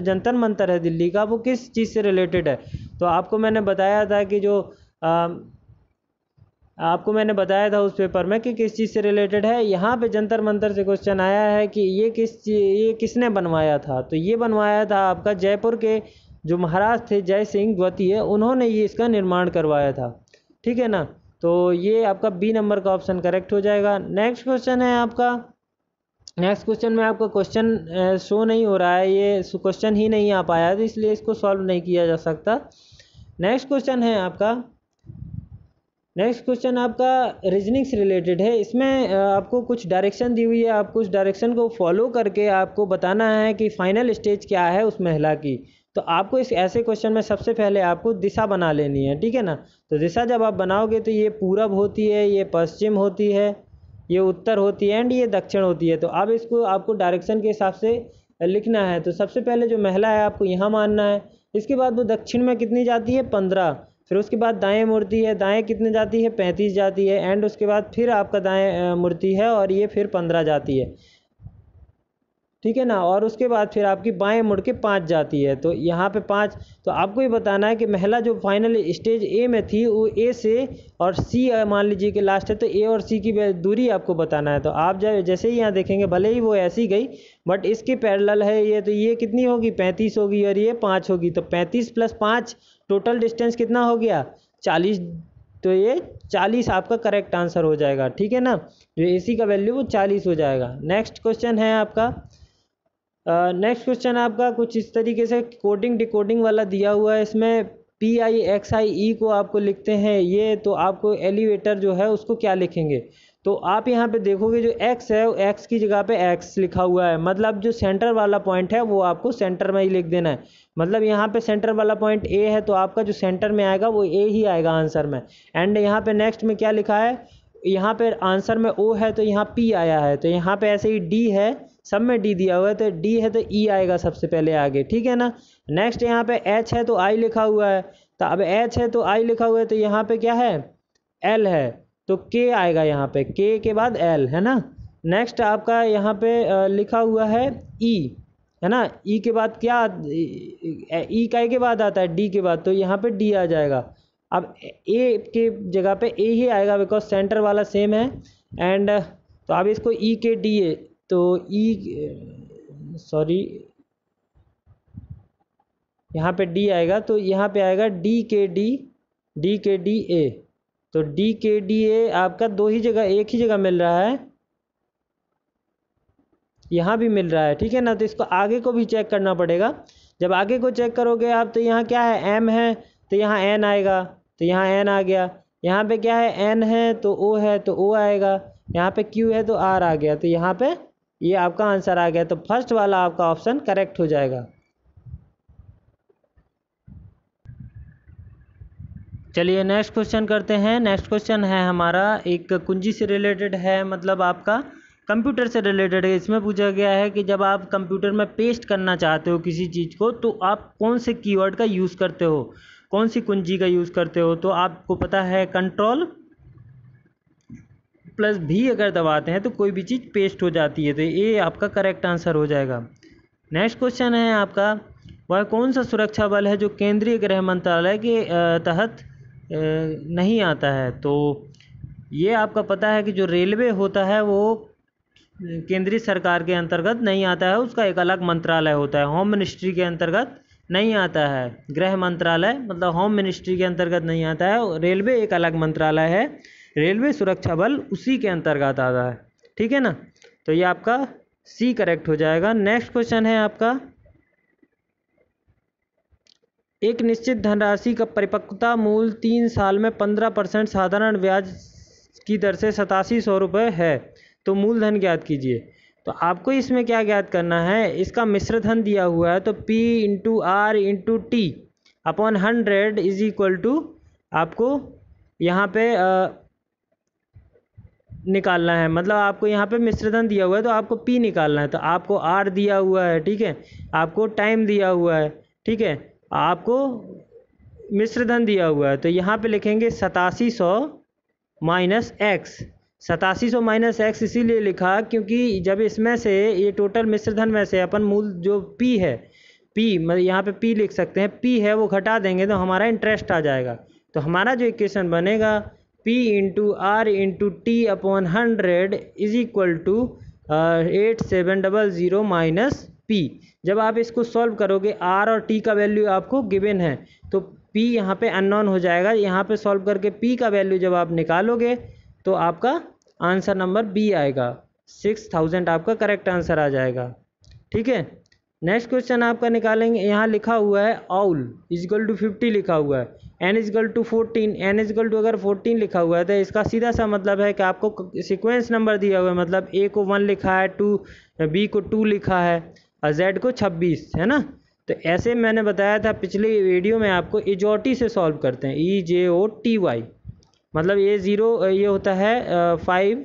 जंतर मंतर है दिल्ली का वो किस चीज़ से रिलेटेड है तो आपको मैंने बताया था कि जो आ, आपको मैंने बताया था उस पेपर में कि किस चीज़ से रिलेटेड है यहाँ पे जंतर मंतर से क्वेश्चन आया है कि ये किस ये किसने बनवाया था तो ये बनवाया था आपका जयपुर के जो महाराज थे जय सिंह द्वितीय उन्होंने ये इसका निर्माण करवाया था ठीक है ना तो ये आपका बी नंबर का ऑप्शन करेक्ट हो जाएगा नेक्स्ट क्वेश्चन है आपका नेक्स्ट क्वेश्चन में आपका क्वेश्चन शो नहीं हो रहा है ये क्वेश्चन ही नहीं आ पाया तो इसलिए इसको सॉल्व नहीं किया जा सकता नेक्स्ट क्वेश्चन है आपका नेक्स्ट क्वेश्चन आपका रीजनिंग से रिलेटेड है इसमें आपको कुछ डायरेक्शन दी हुई है आपको उस डायरेक्शन को फॉलो करके आपको बताना है कि फाइनल स्टेज क्या है उस महिला की तो आपको इस ऐसे क्वेश्चन में सबसे पहले आपको दिशा बना लेनी है ठीक है ना तो दिशा जब आप बनाओगे तो ये पूरब होती है ये पश्चिम होती है ये उत्तर होती है एंड ये दक्षिण होती है तो अब इसको आपको डायरेक्शन के हिसाब से लिखना है तो सबसे पहले जो महिला है आपको यहाँ मानना है इसके बाद वो दक्षिण में कितनी जाती है पंद्रह फिर उसके बाद दाएँ मूर्ति है दाएँ कितने जाती है पैंतीस जाती है एंड उसके बाद फिर आपका दाएँ मूर्ति है और ये फिर पंद्रह जाती है ठीक है ना और उसके बाद फिर आपकी बाएं मुड़ के पाँच जाती है तो यहाँ पे पाँच तो आपको ये बताना है कि महिला जो फाइनल स्टेज ए में थी वो ए से और सी मान लीजिए कि लास्ट है तो ए और सी की दूरी आपको बताना है तो आप जैसे ही यहाँ देखेंगे भले ही वो ऐसी गई बट इसके पैरेलल है ये तो ये कितनी होगी पैंतीस होगी और ये पाँच होगी तो पैंतीस प्लस पाँच टोटल डिस्टेंस कितना हो गया चालीस तो ये चालीस आपका करेक्ट आंसर हो जाएगा ठीक है ना जो ए सी का वैल्यू वो चालीस हो जाएगा नेक्स्ट क्वेश्चन है आपका नेक्स्ट uh, क्वेश्चन आपका कुछ इस तरीके से कोडिंग डिकोडिंग वाला दिया हुआ है इसमें पी आई एक्स आई ई को आपको लिखते हैं ये तो आपको एलिवेटर जो है उसको क्या लिखेंगे तो आप यहाँ पे देखोगे जो x है वो x की जगह पे x लिखा हुआ है मतलब जो सेंटर वाला पॉइंट है वो आपको सेंटर में ही लिख देना है मतलब यहाँ पे सेंटर वाला पॉइंट a है तो आपका जो सेंटर में आएगा वो a ही आएगा आंसर में एंड यहाँ पे नेक्स्ट में क्या लिखा है यहाँ पे आंसर में ओ है तो यहाँ पी आया है तो यहाँ पे ऐसे ही डी है सब में डी दिया हुआ है तो डी है तो ई e आएगा सबसे पहले आगे ठीक है ना नेक्स्ट यहाँ पे एच है तो आई लिखा हुआ है तो अब एच है तो आई लिखा हुआ है तो यहाँ पे क्या है एल है तो के आएगा यहाँ पे के के बाद एल है ना नेक्स्ट आपका यहाँ पे लिखा हुआ है ई e, है ना ई e के बाद क्या ई का e के बाद आता है डी के बाद तो यहाँ पे डी आ जाएगा अब ए के जगह पे ए ही आएगा बिकॉज सेंटर वाला सेम है एंड तो अब इसको ई के डी ए तो ई सॉरी यहाँ पे डी आएगा तो यहाँ पे आएगा डी के डी डी के डी ए तो डी के डी ए आपका दो ही जगह एक ही जगह मिल रहा है यहाँ भी मिल रहा है ठीक है ना तो इसको आगे को भी चेक करना पड़ेगा जब आगे को चेक करोगे आप तो यहाँ क्या है एम है तो यहाँ एन आएगा तो यहाँ एन आ गया यहाँ पे क्या है एन है तो ओ है तो ओ आएगा यहाँ पे क्यू है तो आर आ गया तो यहाँ पे ये यह आपका आंसर आ गया तो फर्स्ट वाला आपका ऑप्शन करेक्ट हो जाएगा चलिए नेक्स्ट क्वेश्चन करते हैं नेक्स्ट क्वेश्चन है हमारा एक कुंजी से रिलेटेड है मतलब आपका कंप्यूटर से रिलेटेड है इसमें पूछा गया है कि जब आप कंप्यूटर में पेस्ट करना चाहते हो किसी चीज़ को तो आप कौन से कीवर्ड का यूज़ करते हो कौन सी कुंजी का यूज़ करते हो तो आपको पता है कंट्रोल प्लस भी अगर दबाते हैं तो कोई भी चीज़ पेस्ट हो जाती है तो ये आपका करेक्ट आंसर हो जाएगा नेक्स्ट क्वेश्चन है आपका वह कौन सा सुरक्षा बल है जो केंद्रीय गृह मंत्रालय के तहत नहीं आता है तो ये आपका पता है कि जो रेलवे होता है वो केंद्रीय सरकार के अंतर्गत नहीं आता है उसका एक अलग मंत्रालय होता है होम मिनिस्ट्री के अंतर्गत नहीं आता है गृह मंत्रालय मतलब होम मिनिस्ट्री के अंतर्गत नहीं आता है रेलवे एक अलग मंत्रालय है रेलवे सुरक्षा बल उसी के अंतर्गत आता है ठीक है ना तो ये आपका सी करेक्ट हो जाएगा नेक्स्ट क्वेश्चन है आपका एक निश्चित धनराशि का परिपक्वता मूल तीन साल में पंद्रह परसेंट साधारण ब्याज की दर से सतासी सौ रुपये है तो मूलधन ज्ञात कीजिए तो आपको इसमें क्या ज्ञात करना है इसका मिश्र धन दिया हुआ है तो P into R into T upon hundred is equal to आपको यहाँ पे आ, निकालना है मतलब आपको यहाँ पे धन दिया हुआ है तो आपको पी निकालना है तो आपको आर दिया हुआ है ठीक है आपको टाइम दिया हुआ है ठीक है आपको धन दिया हुआ है तो यहाँ पे लिखेंगे सतासी सौ माइनस एक्स सतासी सौ माइनस एक्स इसीलिए लिखा क्योंकि जब इसमें से ये टोटल धन में से अपन मूल जो पी है पी मतलब यहाँ पे पी लिख सकते हैं पी है वो घटा देंगे तो हमारा इंटरेस्ट आ जाएगा तो हमारा जो इक्वेशन बनेगा P into R into T upon hundred is equal to eight seven double zero minus P जब आप इसको सॉल्व करोगे आर और टी का वैल्यू आपको गिवन है तो पी यहाँ पे अननोन हो जाएगा यहाँ पे सॉल्व करके पी का वैल्यू जब आप निकालोगे तो आपका आंसर नंबर बी आएगा सिक्स थाउजेंड आपका करेक्ट आंसर आ जाएगा ठीक है नेक्स्ट क्वेश्चन आपका निकालेंगे यहाँ लिखा हुआ है आउल इजगल टू फिफ्टी लिखा हुआ है n equal to fourteen n equal to अगर फोर्टीन लिखा हुआ है तो इसका सीधा सा मतलब है कि आपको सीक्वेंस नंबर दिया हुआ है मतलब ए को वन लिखा है टू बी को टू लिखा है जेड को छब्बीस है ना तो ऐसे मैंने बताया था पिछली वीडियो में आपको इजोटी से सॉल्व करते हैं ई जे ओ टी वाई मतलब ये ज़ीरो ये होता है five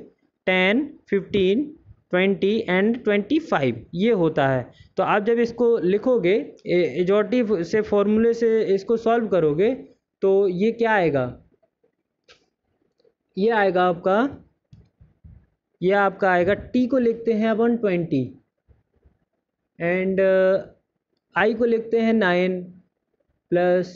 ten fifteen twenty and twenty five ये होता है तो आप जब इसको लिखोगे इजोटी से फॉर्मूले से इसको सॉल्व करोगे तो ये क्या आएगा ये आएगा आपका ये आपका आएगा टी को लिखते हैं अपन ट्वेंटी एंड आई uh, को लिखते हैं नाइन प्लस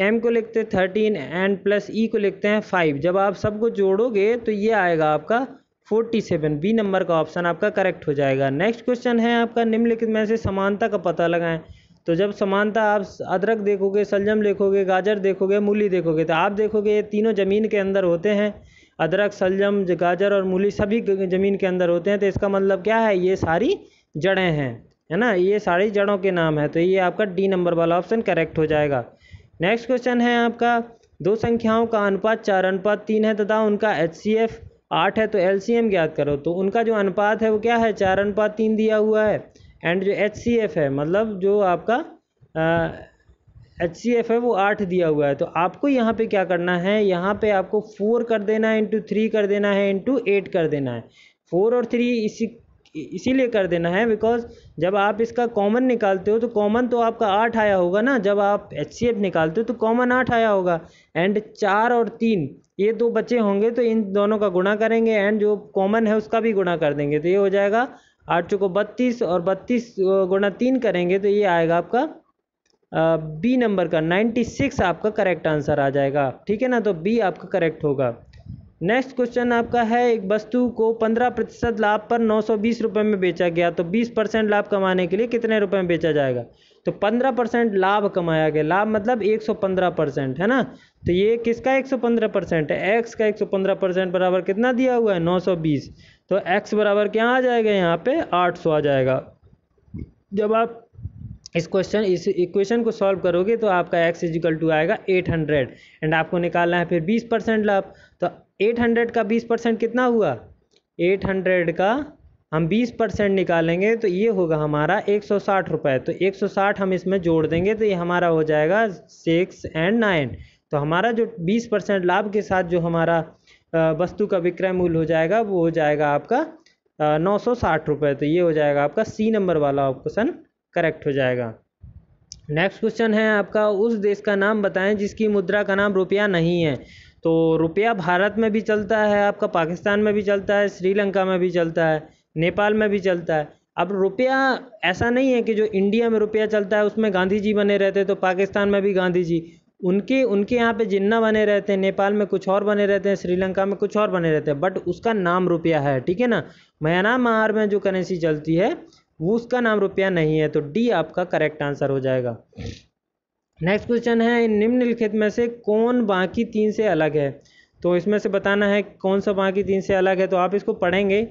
एम को लिखते हैं थर्टीन एंड प्लस ई को लिखते हैं फाइव जब आप सबको जोड़ोगे तो ये आएगा आपका फोर्टी सेवन बी नंबर का ऑप्शन आपका करेक्ट हो जाएगा नेक्स्ट क्वेश्चन है आपका निम्नलिखित में से समानता का पता लगाएं तो जब समानता आप अदरक देखोगे सलजम देखोगे गाजर देखोगे मूली देखोगे तो आप देखोगे ये तीनों ज़मीन के अंदर होते हैं अदरक सलजम गाजर और मूली सभी ज़मीन के अंदर होते हैं तो इसका मतलब क्या है ये सारी जड़ें हैं है ना ये सारी जड़ों के नाम है तो ये आपका डी नंबर वाला ऑप्शन करेक्ट हो जाएगा नेक्स्ट क्वेश्चन है आपका दो संख्याओं का अनुपात चार अनुपात तीन है तथा उनका एच सी एफ आठ है तो एल सी एम ज्ञात करो तो उनका जो अनुपात है वो क्या है चार अनुपात तीन दिया हुआ है एंड जो एच सी एफ है मतलब जो आपका एच सी एफ है वो आठ दिया हुआ है तो आपको यहाँ पे क्या करना है यहाँ पे आपको फोर कर देना है इंटू थ्री कर देना है इंटू एट कर देना है फोर और थ्री इसी इसीलिए कर देना है बिकॉज़ जब आप इसका कॉमन निकालते हो तो कॉमन तो आपका आठ आया होगा ना जब आप एच निकालते हो तो कॉमन आठ आया होगा एंड चार और तीन ये दो बच्चे होंगे तो इन दोनों का गुणा करेंगे एंड जो कॉमन है उसका भी गुणा कर देंगे तो ये हो जाएगा आठ चौको बत्तीस और बत्तीस गुणा तीन करेंगे तो ये आएगा आपका बी नंबर का नाइन्टी सिक्स आपका करेक्ट आंसर आ जाएगा ठीक है ना तो बी आपका करेक्ट होगा नेक्स्ट क्वेश्चन आपका है एक वस्तु को पंद्रह प्रतिशत लाभ पर नौ सौ बीस रुपये में बेचा गया तो बीस परसेंट लाभ कमाने के लिए कितने रुपए में बेचा जाएगा तो पंद्रह परसेंट लाभ कमाया गया लाभ मतलब एक सौ पंद्रह परसेंट है ना तो ये किसका एक सौ पंद्रह परसेंट है एक्स का एक सौ पंद्रह परसेंट बराबर कितना दिया हुआ है नौ सौ बीस तो एक्स बराबर क्या आ जाएगा यहाँ पे आठ सौ आ जाएगा जब आप इस क्वेश्चन इस इक्वेशन को सॉल्व करोगे तो आपका एक्स इजिकल टू आएगा एट हंड्रेड एंड आपको निकालना है फिर बीस परसेंट लाभ तो एट हंड्रेड का बीस परसेंट कितना हुआ एट हंड्रेड का हम बीस परसेंट निकालेंगे तो ये होगा हमारा एक सौ साठ रुपये तो एक सौ साठ हम इसमें जोड़ देंगे तो ये हमारा हो जाएगा सिक्स एंड नाइन तो हमारा जो बीस परसेंट लाभ के साथ जो हमारा वस्तु का विक्रय मूल्य हो जाएगा वो हो जाएगा आपका नौ सौ साठ रुपये तो ये हो जाएगा आपका सी नंबर वाला ऑप्शन करेक्ट हो जाएगा नेक्स्ट क्वेश्चन है आपका उस देश का नाम बताएं जिसकी मुद्रा का नाम रुपया नहीं है तो रुपया भारत में भी चलता है आपका पाकिस्तान में भी चलता है श्रीलंका में भी चलता है नेपाल में भी चलता है अब रुपया ऐसा नहीं है कि जो इंडिया में रुपया चलता है उसमें गांधी जी बने रहते तो पाकिस्तान में भी गांधी जी उनके उनके यहाँ पे जिन्ना बने रहते हैं नेपाल में कुछ और बने रहते हैं श्रीलंका में कुछ और बने रहते हैं बट उसका नाम रुपया है ठीक है ना म्यांमार में जो करेंसी चलती है वो उसका नाम रुपया नहीं है तो डी आपका करेक्ट आंसर हो जाएगा नेक्स्ट क्वेश्चन है निम्नलिखित में से कौन बाकी तीन से अलग है तो इसमें से बताना है कौन सा बाकी तीन से अलग है तो आप इसको पढ़ेंगे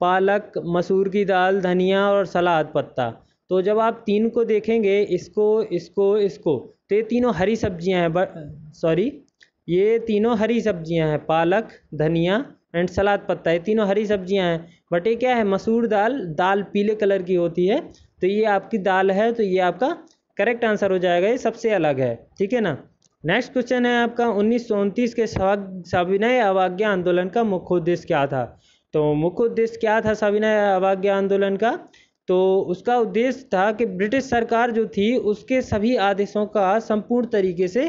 पालक मसूर की दाल धनिया और सलाद पत्ता तो जब आप तीन को देखेंगे इसको इसको इसको तो ये तीनों हरी सब्जियां हैं सॉरी ये तीनों हरी सब्जियां हैं पालक धनिया एंड सलाद पत्ता ये तीनों हरी सब्जियां हैं बट ये क्या है मसूर दाल दाल पीले कलर की होती है तो ये आपकी दाल है तो ये आपका करेक्ट आंसर हो जाएगा ये सबसे अलग है ठीक है ना नेक्स्ट क्वेश्चन है आपका उन्नीस के सविनय अवाज्ञा आंदोलन का मुख्य उद्देश्य क्या था तो मुख्य उद्देश्य क्या था सविनय अवाज्ञा आंदोलन का तो उसका उद्देश्य था कि ब्रिटिश सरकार जो थी उसके सभी आदेशों का संपूर्ण तरीके से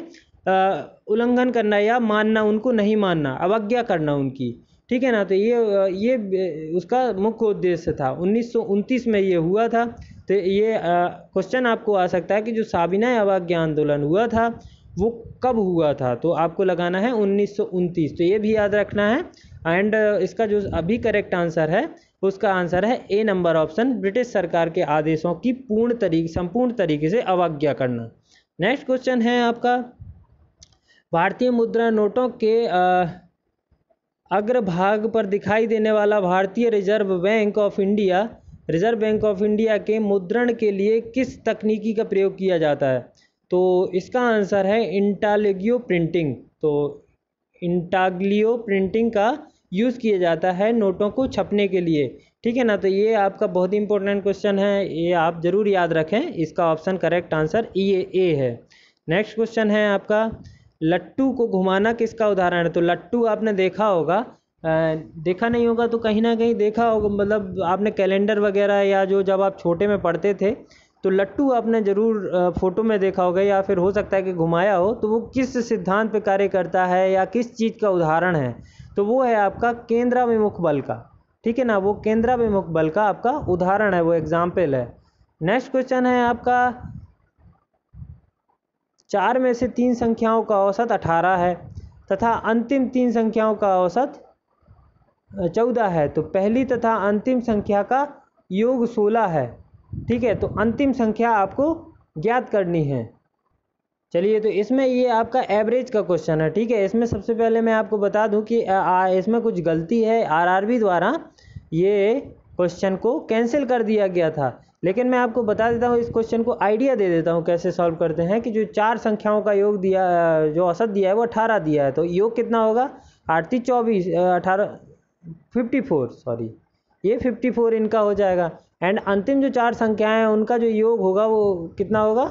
उल्लंघन करना या मानना उनको नहीं मानना अवज्ञा करना उनकी ठीक है ना तो ये ये उसका मुख्य उद्देश्य था उन्नीस में ये हुआ था तो ये क्वेश्चन आपको आ सकता है कि जो साबिना अवाज्ञा आंदोलन हुआ था वो कब हुआ था तो आपको लगाना है उन्नीस तो ये भी याद रखना है एंड इसका जो अभी करेक्ट आंसर है उसका आंसर है ए नंबर ऑप्शन ब्रिटिश सरकार के आदेशों की पूर्ण तरीके संपूर्ण तरीके से अवज्ञा करना नेक्स्ट क्वेश्चन है आपका भारतीय मुद्रा नोटों के आ, अग्रभाग पर दिखाई देने वाला भारतीय reserve bank of India reserve bank of India के मुद्रण के लिए किस तकनीकी का प्रयोग किया जाता है तो इसका आंसर है इंटालिग्यो प्रिंटिंग तो इंटाग्लियो प्रिंटिंग का यूज़ किया जाता है नोटों को छपने के लिए ठीक है ना तो ये आपका बहुत ही इंपॉर्टेंट क्वेश्चन है ये आप ज़रूर याद रखें इसका option correct answer E A है नेक्स्ट क्वेश्चन है आपका लट्टू को घुमाना किसका उदाहरण है तो लट्टू आपने देखा होगा देखा नहीं होगा तो कहीं ना कहीं देखा होगा मतलब आपने कैलेंडर वगैरह या जो जब आप छोटे में पढ़ते थे तो लट्टू आपने ज़रूर फ़ोटो में देखा होगा या फिर हो सकता है कि घुमाया हो तो वो किस सिद्धांत पर कार्य करता है या किस चीज़ का उदाहरण है तो वो है आपका केंद्राभिमुख बल का ठीक है ना वो केंद्राभिमुख बल का आपका उदाहरण है वो एग्जाम्पल है नेक्स्ट क्वेश्चन है आपका चार में से तीन संख्याओं का औसत अठारह है तथा अंतिम तीन संख्याओं का औसत चौदह है तो पहली तथा अंतिम संख्या का योग सोलह है ठीक है तो अंतिम संख्या आपको ज्ञात करनी है चलिए तो इसमें ये आपका एवरेज का क्वेश्चन है ठीक है इसमें सबसे पहले मैं आपको बता दूं कि इसमें कुछ गलती है आरआरबी द्वारा ये क्वेश्चन को कैंसिल कर दिया गया था लेकिन मैं आपको बता देता हूँ इस क्वेश्चन को आइडिया दे देता हूँ कैसे सॉल्व करते हैं कि जो चार संख्याओं का योग दिया जो औसत दिया है वो अठारह दिया है तो योग कितना होगा आठती चौबीस अठारह फिफ्टी फोर सॉरी ये फिफ्टी फोर इनका हो जाएगा एंड अंतिम जो चार संख्याएं हैं उनका जो योग होगा वो कितना होगा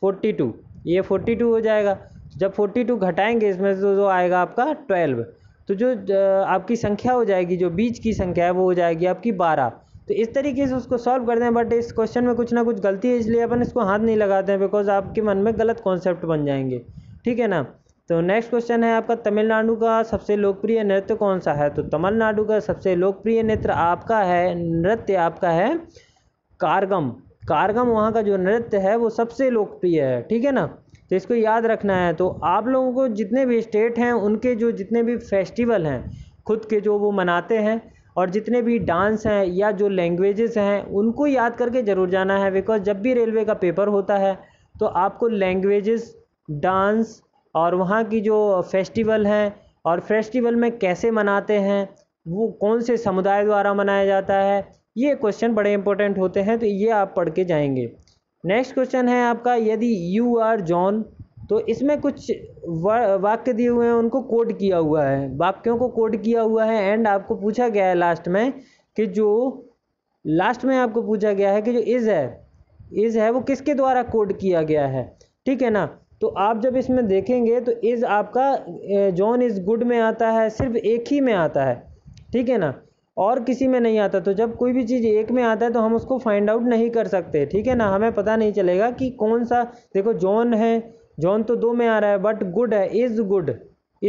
फोर्टी टू ये फोर्टी टू हो जाएगा जब फोर्टी टू घटाएंगे इसमें तो जो आएगा आपका ट्वेल्व तो जो आपकी संख्या हो जाएगी जो बीज की संख्या है वो हो जाएगी आपकी बारह तो इस तरीके से उसको सॉल्व करते हैं बट इस क्वेश्चन में कुछ ना कुछ गलती है इसलिए अपन इसको हाथ नहीं लगाते हैं बिकॉज आपके मन में गलत कॉन्सेप्ट बन जाएंगे ठीक है ना तो नेक्स्ट क्वेश्चन है आपका तमिलनाडु का सबसे लोकप्रिय नृत्य कौन सा है तो तमिलनाडु का सबसे लोकप्रिय नृत्य आपका है नृत्य आपका है कारगम कारगम वहाँ का जो नृत्य है वो सबसे लोकप्रिय है ठीक है ना तो इसको याद रखना है तो आप लोगों को जितने भी स्टेट हैं उनके जो जितने भी फेस्टिवल हैं खुद के जो वो मनाते हैं और जितने भी डांस हैं या जो लैंग्वेजेस हैं उनको याद करके ज़रूर जाना है बिकॉज जब भी रेलवे का पेपर होता है तो आपको लैंग्वेजेस डांस और वहाँ की जो फेस्टिवल हैं और फेस्टिवल में कैसे मनाते हैं वो कौन से समुदाय द्वारा मनाया जाता है ये क्वेश्चन बड़े इंपॉर्टेंट होते हैं तो ये आप पढ़ के जाएंगे नेक्स्ट क्वेश्चन है आपका यदि यू आर जॉन तो इसमें कुछ वाक्य दिए हुए हैं उनको कोड किया हुआ है वाक्यों को कोड किया हुआ है एंड आपको पूछा गया है लास्ट में कि जो लास्ट में आपको पूछा गया है कि जो इज़ है इज़ है वो किसके द्वारा कोड किया गया है ठीक है ना तो आप जब इसमें देखेंगे तो इज़ आपका जॉन इज़ गुड में आता है सिर्फ एक ही में आता है ठीक है ना और किसी में नहीं आता तो जब कोई भी चीज़ एक में आता है तो हम उसको फाइंड आउट नहीं कर सकते ठीक है ना हमें पता नहीं चलेगा कि कौन सा देखो जॉन है जॉन तो दो में आ रहा है बट गुड है इज़ गुड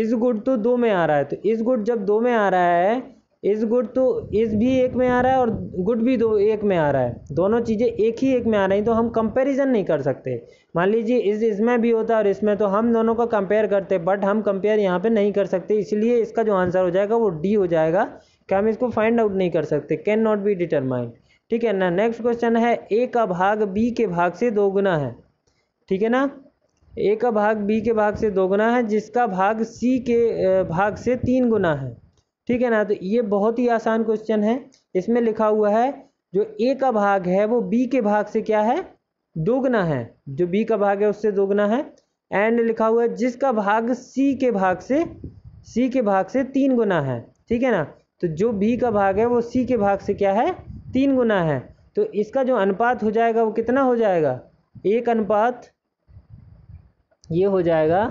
इज़ गुड तो दो में आ रहा है तो इज़ गुड जब दो में आ रहा है इज़ गुड तो इज़ भी एक में आ रहा है और गुड भी दो एक में आ रहा है दोनों चीज़ें एक ही एक में आ रही तो हम कंपेरिजन नहीं कर सकते मान लीजिए इज़ इसमें भी होता है और इसमें तो हम दोनों का कंपेयर करते बट हम कंपेयर यहाँ पर नहीं कर सकते इसलिए इसका जो आंसर हो जाएगा वो डी हो जाएगा क्या हम इसको फाइंड आउट नहीं कर सकते कैन नॉट बी डिटरमाइंड ठीक है ना नेक्स्ट क्वेश्चन है ए का भाग बी के भाग से दोगुना है ठीक है ना ए का भाग बी के भाग से दोगुना है जिसका भाग सी के भाग से तीन गुना है ठीक है ना तो ये बहुत ही आसान क्वेश्चन है इसमें लिखा हुआ है जो ए का भाग है वो बी के भाग से क्या है दोगुना है जो बी का भाग है उससे दोगुना है एंड लिखा हुआ है जिसका भाग सी के भाग से सी के भाग से तीन गुना है ठीक है ना तो जो बी का भाग है वो सी के भाग से क्या है तीन गुना है तो इसका जो अनुपात हो जाएगा वो कितना हो जाएगा एक अनुपात ये हो जाएगा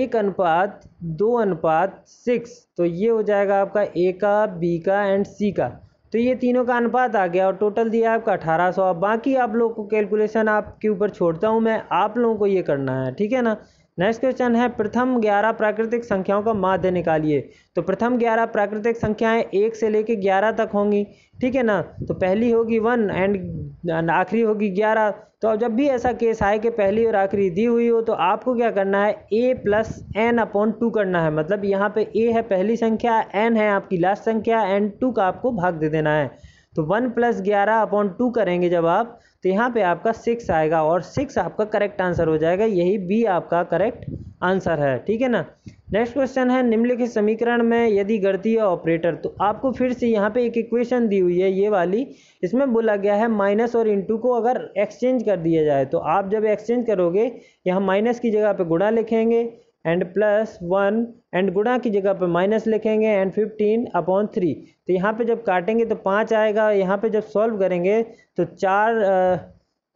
एक अनुपात दो अनुपात सिक्स तो ये हो जाएगा आपका ए का बी का एंड सी का तो ये तीनों का अनुपात आ गया और टोटल दिया आपका अठारह सौ बाकी आप लोगों को कैलकुलेशन आपके ऊपर छोड़ता हूँ मैं आप लोगों को ये करना है ठीक है ना नेक्स्ट क्वेश्चन है प्रथम ग्यारह प्राकृतिक संख्याओं का माध्य निकालिए तो प्रथम ग्यारह प्राकृतिक संख्याएं एक से लेकर ग्यारह तक होंगी ठीक है ना तो पहली होगी वन एंड आखिरी होगी ग्यारह तो जब भी ऐसा केस आए कि पहली और आखिरी दी हुई हो तो आपको क्या करना है a plus n upon two करना है मतलब यहाँ पे ए है पहली संख्या एन है आपकी लास्ट संख्या एंड टू का आपको भाग दे देना है तो वन प्लस ग्यारह अपॉन टू करेंगे जब आप तो यहाँ पे आपका सिक्स आएगा और सिक्स आपका करेक्ट आंसर हो जाएगा यही बी आपका करेक्ट आंसर है ठीक है ना नेक्स्ट क्वेश्चन है निम्नलिखित समीकरण में यदि गणतीय ऑपरेटर तो आपको फिर से यहाँ पे एक इक्वेशन दी हुई है ये वाली इसमें बोला गया है माइनस और इनटू को अगर एक्सचेंज कर दिया जाए तो आप जब एक्सचेंज करोगे यहाँ माइनस की जगह पे गुणा लिखेंगे एंड प्लस वन एंड गुणा की जगह पे माइनस लिखेंगे एंड फिफ्टीन अपॉन थ्री तो यहाँ पे जब काटेंगे तो पाँच आएगा यहाँ पे जब सॉल्व करेंगे तो चार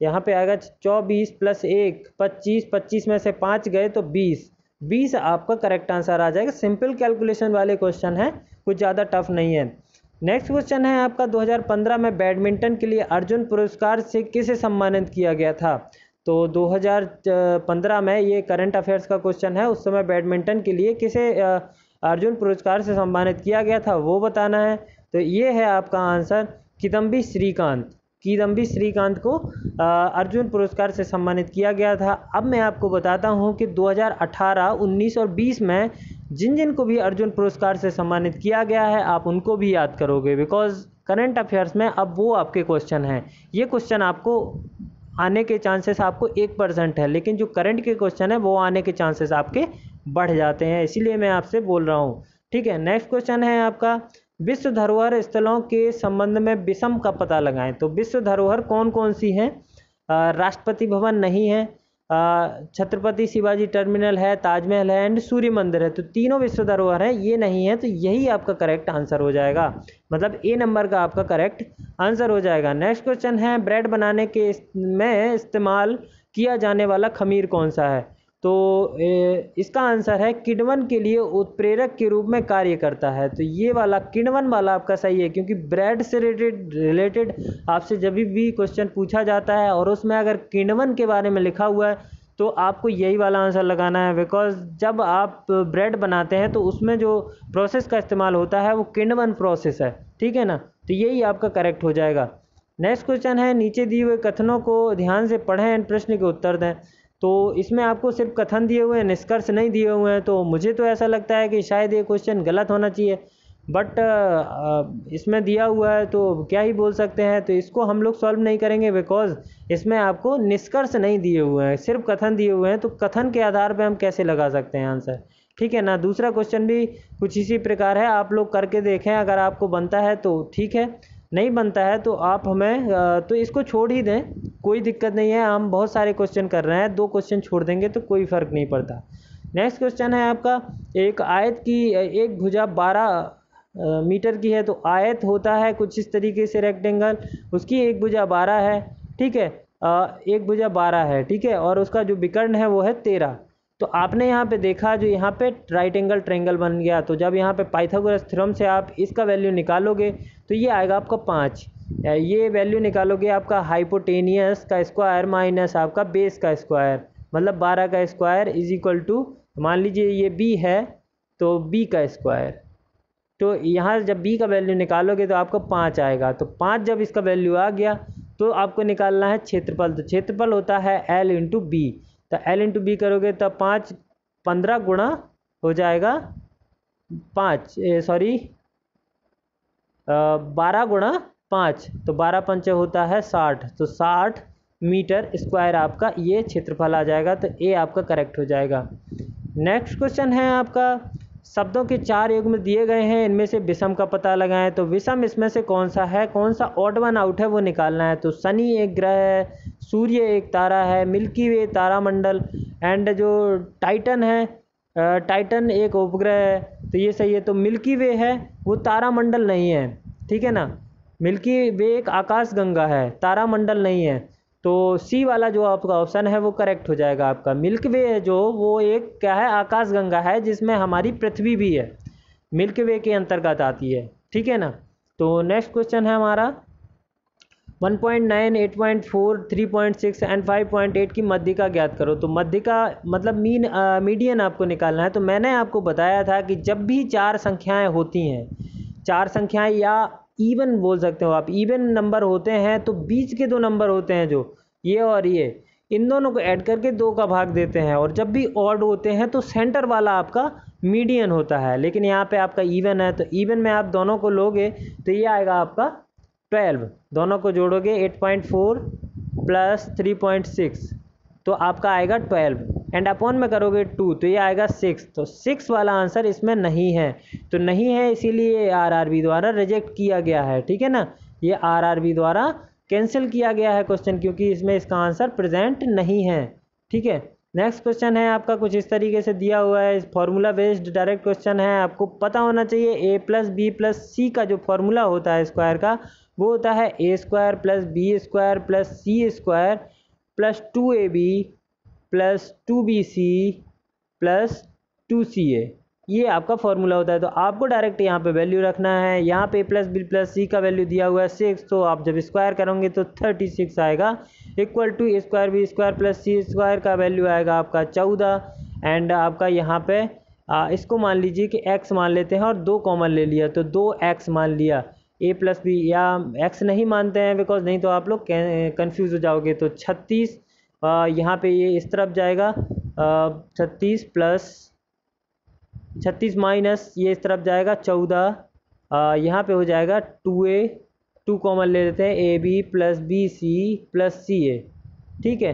यहाँ पे आएगा चौबीस प्लस एक पच्चीस पच्चीस में से पाँच गए तो बीस बीस आपका करेक्ट आंसर आ जाएगा सिंपल कैलकुलेशन वाले क्वेश्चन हैं कुछ ज़्यादा टफ नहीं है नेक्स्ट क्वेश्चन है आपका 2015 में बैडमिंटन के लिए अर्जुन पुरस्कार से किसे सम्मानित किया गया था तो 2015 में ये करंट अफेयर्स का क्वेश्चन है उस समय बैडमिंटन के लिए किसे अर्जुन पुरस्कार से सम्मानित किया गया था वो बताना है तो ये है आपका आंसर किदम्बी श्रीकांत किदम्बी श्रीकांत को अर्जुन पुरस्कार से सम्मानित किया गया था अब मैं आपको बताता हूँ कि 2018, 19 और 20 में जिन जिन को भी अर्जुन पुरस्कार से सम्मानित किया गया है आप उनको भी याद करोगे बिकॉज करंट अफेयर्स में अब वो आपके क्वेश्चन हैं ये क्वेश्चन आपको आने के चांसेस आपको एक परसेंट है लेकिन जो करंट के क्वेश्चन है वो आने के चांसेस आपके बढ़ जाते हैं इसीलिए मैं आपसे बोल रहा हूँ ठीक है नेक्स्ट क्वेश्चन है आपका विश्व धरोहर स्थलों के संबंध में विषम का पता लगाएं तो विश्व धरोहर कौन कौन सी हैं राष्ट्रपति भवन नहीं है छत्रपति शिवाजी टर्मिनल है ताजमहल है एंड सूर्य मंदिर है तो तीनों विश्व धरोहर हैं ये नहीं है तो यही आपका करेक्ट आंसर हो जाएगा मतलब ए नंबर का आपका करेक्ट आंसर हो जाएगा नेक्स्ट क्वेश्चन है ब्रेड बनाने के में इस्तेमाल किया जाने वाला खमीर कौन सा है तो इसका आंसर है किण्वन के लिए उत्प्रेरक के रूप में कार्य करता है तो ये वाला किण्वन वाला आपका सही है क्योंकि ब्रेड से रिलेटेड रिलेटेड आपसे जब भी क्वेश्चन पूछा जाता है और उसमें अगर किण्वन के बारे में लिखा हुआ है तो आपको यही वाला आंसर लगाना है बिकॉज जब आप ब्रेड बनाते हैं तो उसमें जो प्रोसेस का इस्तेमाल होता है वो किण्वन प्रोसेस है ठीक है ना तो यही आपका करेक्ट हो जाएगा नेक्स्ट क्वेश्चन है नीचे दिए हुए कथनों को ध्यान से पढ़ें एंड प्रश्न के उत्तर दें तो इसमें आपको सिर्फ कथन दिए हुए हैं निष्कर्ष नहीं दिए हुए हैं तो मुझे तो ऐसा लगता है कि शायद ये क्वेश्चन गलत होना चाहिए बट इसमें दिया हुआ है तो क्या ही बोल सकते हैं तो इसको हम लोग सॉल्व नहीं करेंगे बिकॉज इसमें आपको निष्कर्ष नहीं दिए हुए हैं सिर्फ कथन दिए हुए हैं तो कथन के आधार पर हम कैसे लगा सकते हैं आंसर ठीक है ना दूसरा क्वेश्चन भी कुछ इसी प्रकार है आप लोग करके देखें अगर आपको बनता है तो ठीक है नहीं बनता है तो आप हमें तो इसको छोड़ ही दें कोई दिक्कत नहीं है हम बहुत सारे क्वेश्चन कर रहे हैं दो क्वेश्चन छोड़ देंगे तो कोई फ़र्क नहीं पड़ता नेक्स्ट क्वेश्चन है आपका एक आयत की एक भुजा बारह मीटर की है तो आयत होता है कुछ इस तरीके से रेक्टेंगल उसकी एक भुजा बारह है ठीक है एक भुजा बारह है ठीक है और उसका जो विकर्ण है वो है तेरह तो आपने यहाँ पे देखा जो यहाँ पे राइट एंगल ट्रेंगल बन गया तो जब यहाँ पे पाइथागोरस थ्योरम से आप इसका वैल्यू निकालोगे तो ये आएगा आपका पाँच ये वैल्यू निकालोगे आपका हाइपोटेनियस का स्क्वायर माइनस आपका बेस का स्क्वायर मतलब बारह का स्क्वायर इज इक्वल टू मान लीजिए ये बी है तो बी का स्क्वायर तो यहाँ जब बी का वैल्यू निकालोगे तो आपको पाँच आएगा तो पाँच जब इसका वैल्यू आ गया तो आपको निकालना है क्षेत्रफल तो क्षेत्रफल होता है एल इंटू बी तो एल इंटू बी करोगे तो पाँच पंद्रह गुणा हो जाएगा पाँच सॉरी बारह गुणा पाँच तो बारह पंच होता है साठ तो साठ मीटर स्क्वायर आपका ये क्षेत्रफल आ जाएगा तो ए आपका करेक्ट हो जाएगा नेक्स्ट क्वेश्चन है आपका शब्दों के चार युग्म दिए गए हैं इनमें से विषम का पता लगाएं तो विषम इसमें से कौन सा है कौन सा ऑड वन आउट है वो निकालना है तो शनि एक ग्रह है सूर्य एक तारा है मिल्की वे तारामंडल एंड जो टाइटन है टाइटन एक उपग्रह है तो ये सही है तो मिल्की वे है वो तारामंडल नहीं है ठीक है ना मिल्की वे एक आकाश गंगा है तारामंडल नहीं है तो सी वाला जो आपका ऑप्शन है वो करेक्ट हो जाएगा आपका मिल्क वे है जो वो एक क्या है आकाशगंगा है जिसमें हमारी पृथ्वी भी है मिल्क वे के अंतर्गत आती है ठीक है ना तो नेक्स्ट क्वेश्चन है हमारा 1.9, 8.4, 3.6 एंड 5.8 की मध्य का ज्ञात करो तो मध्य का मतलब मीन मीडियन आपको निकालना है तो मैंने आपको बताया था कि जब भी चार संख्याएँ होती हैं चार संख्याएँ या इवन बोल सकते हो आप इवन नंबर होते हैं तो बीच के दो नंबर होते हैं जो ये और ये इन दोनों को ऐड करके दो का भाग देते हैं और जब भी ऑड होते हैं तो सेंटर वाला आपका मीडियन होता है लेकिन यहाँ पे आपका इवन है तो इवन में आप दोनों को लोगे तो ये आएगा आपका ट्वेल्व दोनों को जोड़ोगे eight point four plus three point six तो आपका आएगा ट्वेल्व एंड अपॉन में करोगे टू तो ये आएगा सिक्स तो सिक्स वाला आंसर इसमें नहीं है तो नहीं है इसीलिए आर आर बी द्वारा रिजेक्ट किया गया है ठीक है ना ये आर आर बी द्वारा कैंसिल किया गया है क्वेश्चन क्योंकि इसमें इसका आंसर प्रेजेंट नहीं है ठीक है नेक्स्ट क्वेश्चन है आपका कुछ इस तरीके से दिया हुआ है फॉर्मूला बेस्ड डायरेक्ट क्वेश्चन है आपको पता होना चाहिए a plus b plus c का जो फॉर्मूला होता है स्क्वायर का वो होता है a square plus b square plus c square plus two a b plus two b c plus two c a ये आपका फॉर्मूला होता है तो आपको डायरेक्ट यहाँ पे वैल्यू रखना है यहाँ पे प्लस बी प्लस सी का वैल्यू दिया हुआ है सिक्स तो आप जब स्क्वायर करोगे तो थर्टी सिक्स आएगा equal to square b square plus c square का वैल्यू आएगा आपका चौदह एंड आपका यहाँ पे आ, इसको मान लीजिए कि एक्स मान लेते हैं और दो कॉमन ले लिया तो दो एक्स मान लिया ए प्लस बी या एक्स नहीं मानते हैं बिकॉज नहीं तो आप लोग कन्फ्यूज़ हो जाओगे तो छत्तीस यहाँ पे ये इस तरफ जाएगा छत्तीस प्लस छत्तीस माइनस ये इस तरफ जाएगा चौदह यहाँ पे हो जाएगा टू ए टू कॉमन ले लेते हैं a b plus b c plus c a ठीक है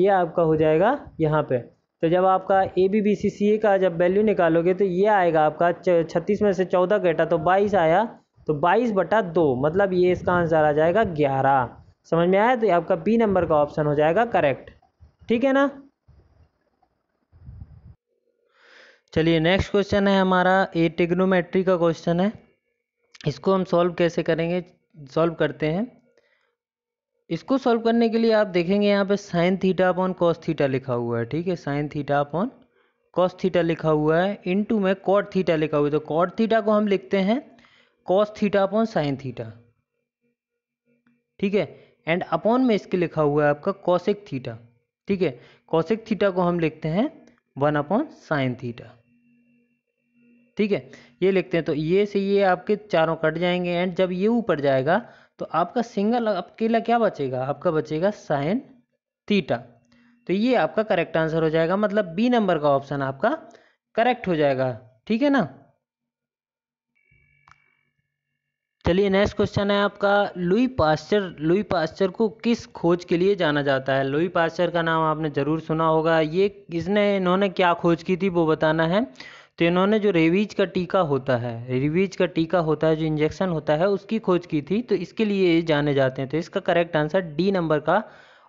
ये आपका हो जाएगा यहाँ पे तो जब आपका ए बी बी सी सी ए का जब वैल्यू निकालोगे तो ये आएगा आपका छत्तीस में से चौदह कटा तो बाईस आया तो बाईस बटा दो मतलब ये इसका आंसर आ जाएगा ग्यारह समझ में आया तो आपका बी नंबर का ऑप्शन हो जाएगा करेक्ट ठीक है ना चलिए नेक्स्ट क्वेश्चन है हमारा ये टिग्नोमेट्री का क्वेश्चन है इसको हम सॉल्व कैसे करेंगे सॉल्व करते हैं इसको सॉल्व करने के लिए आप देखेंगे यहाँ पे sine theta upon cos theta लिखा हुआ है ठीक है sine theta upon cos theta लिखा हुआ है इनटू में कॉट थीटा लिखा हुआ है तो कॉट थीटा को हम लिखते हैं cos theta upon sine theta ठीक है एंड अपॉन में इसके लिखा हुआ है आपका कॉशिक थीटा ठीक है कॉसिक थीटा को हम लिखते हैं वन अपॉन साइन थीटा ठीक है ये लिखते हैं तो ये से ये आपके चारों कट जाएंगे एंड जब ये ऊपर जाएगा तो आपका सिंगल अकेला क्या बचेगा आपका बचेगा साइन थीटा तो ये आपका करेक्ट आंसर हो जाएगा मतलब बी नंबर का ऑप्शन आपका करेक्ट हो जाएगा ठीक है ना चलिए नेक्स्ट क्वेश्चन है आपका लुई पास्चर लुई पास्चर को किस खोज के लिए जाना जाता है लुई पास्चर का नाम आपने ज़रूर सुना होगा ये इसने इन्होंने क्या खोज की थी वो बताना है तो इन्होंने जो रेवीज का टीका होता है रेवीज का टीका होता है जो इंजेक्शन होता है उसकी खोज की थी तो इसके लिए ये जाने जाते हैं तो इसका करेक्ट आंसर डी नंबर का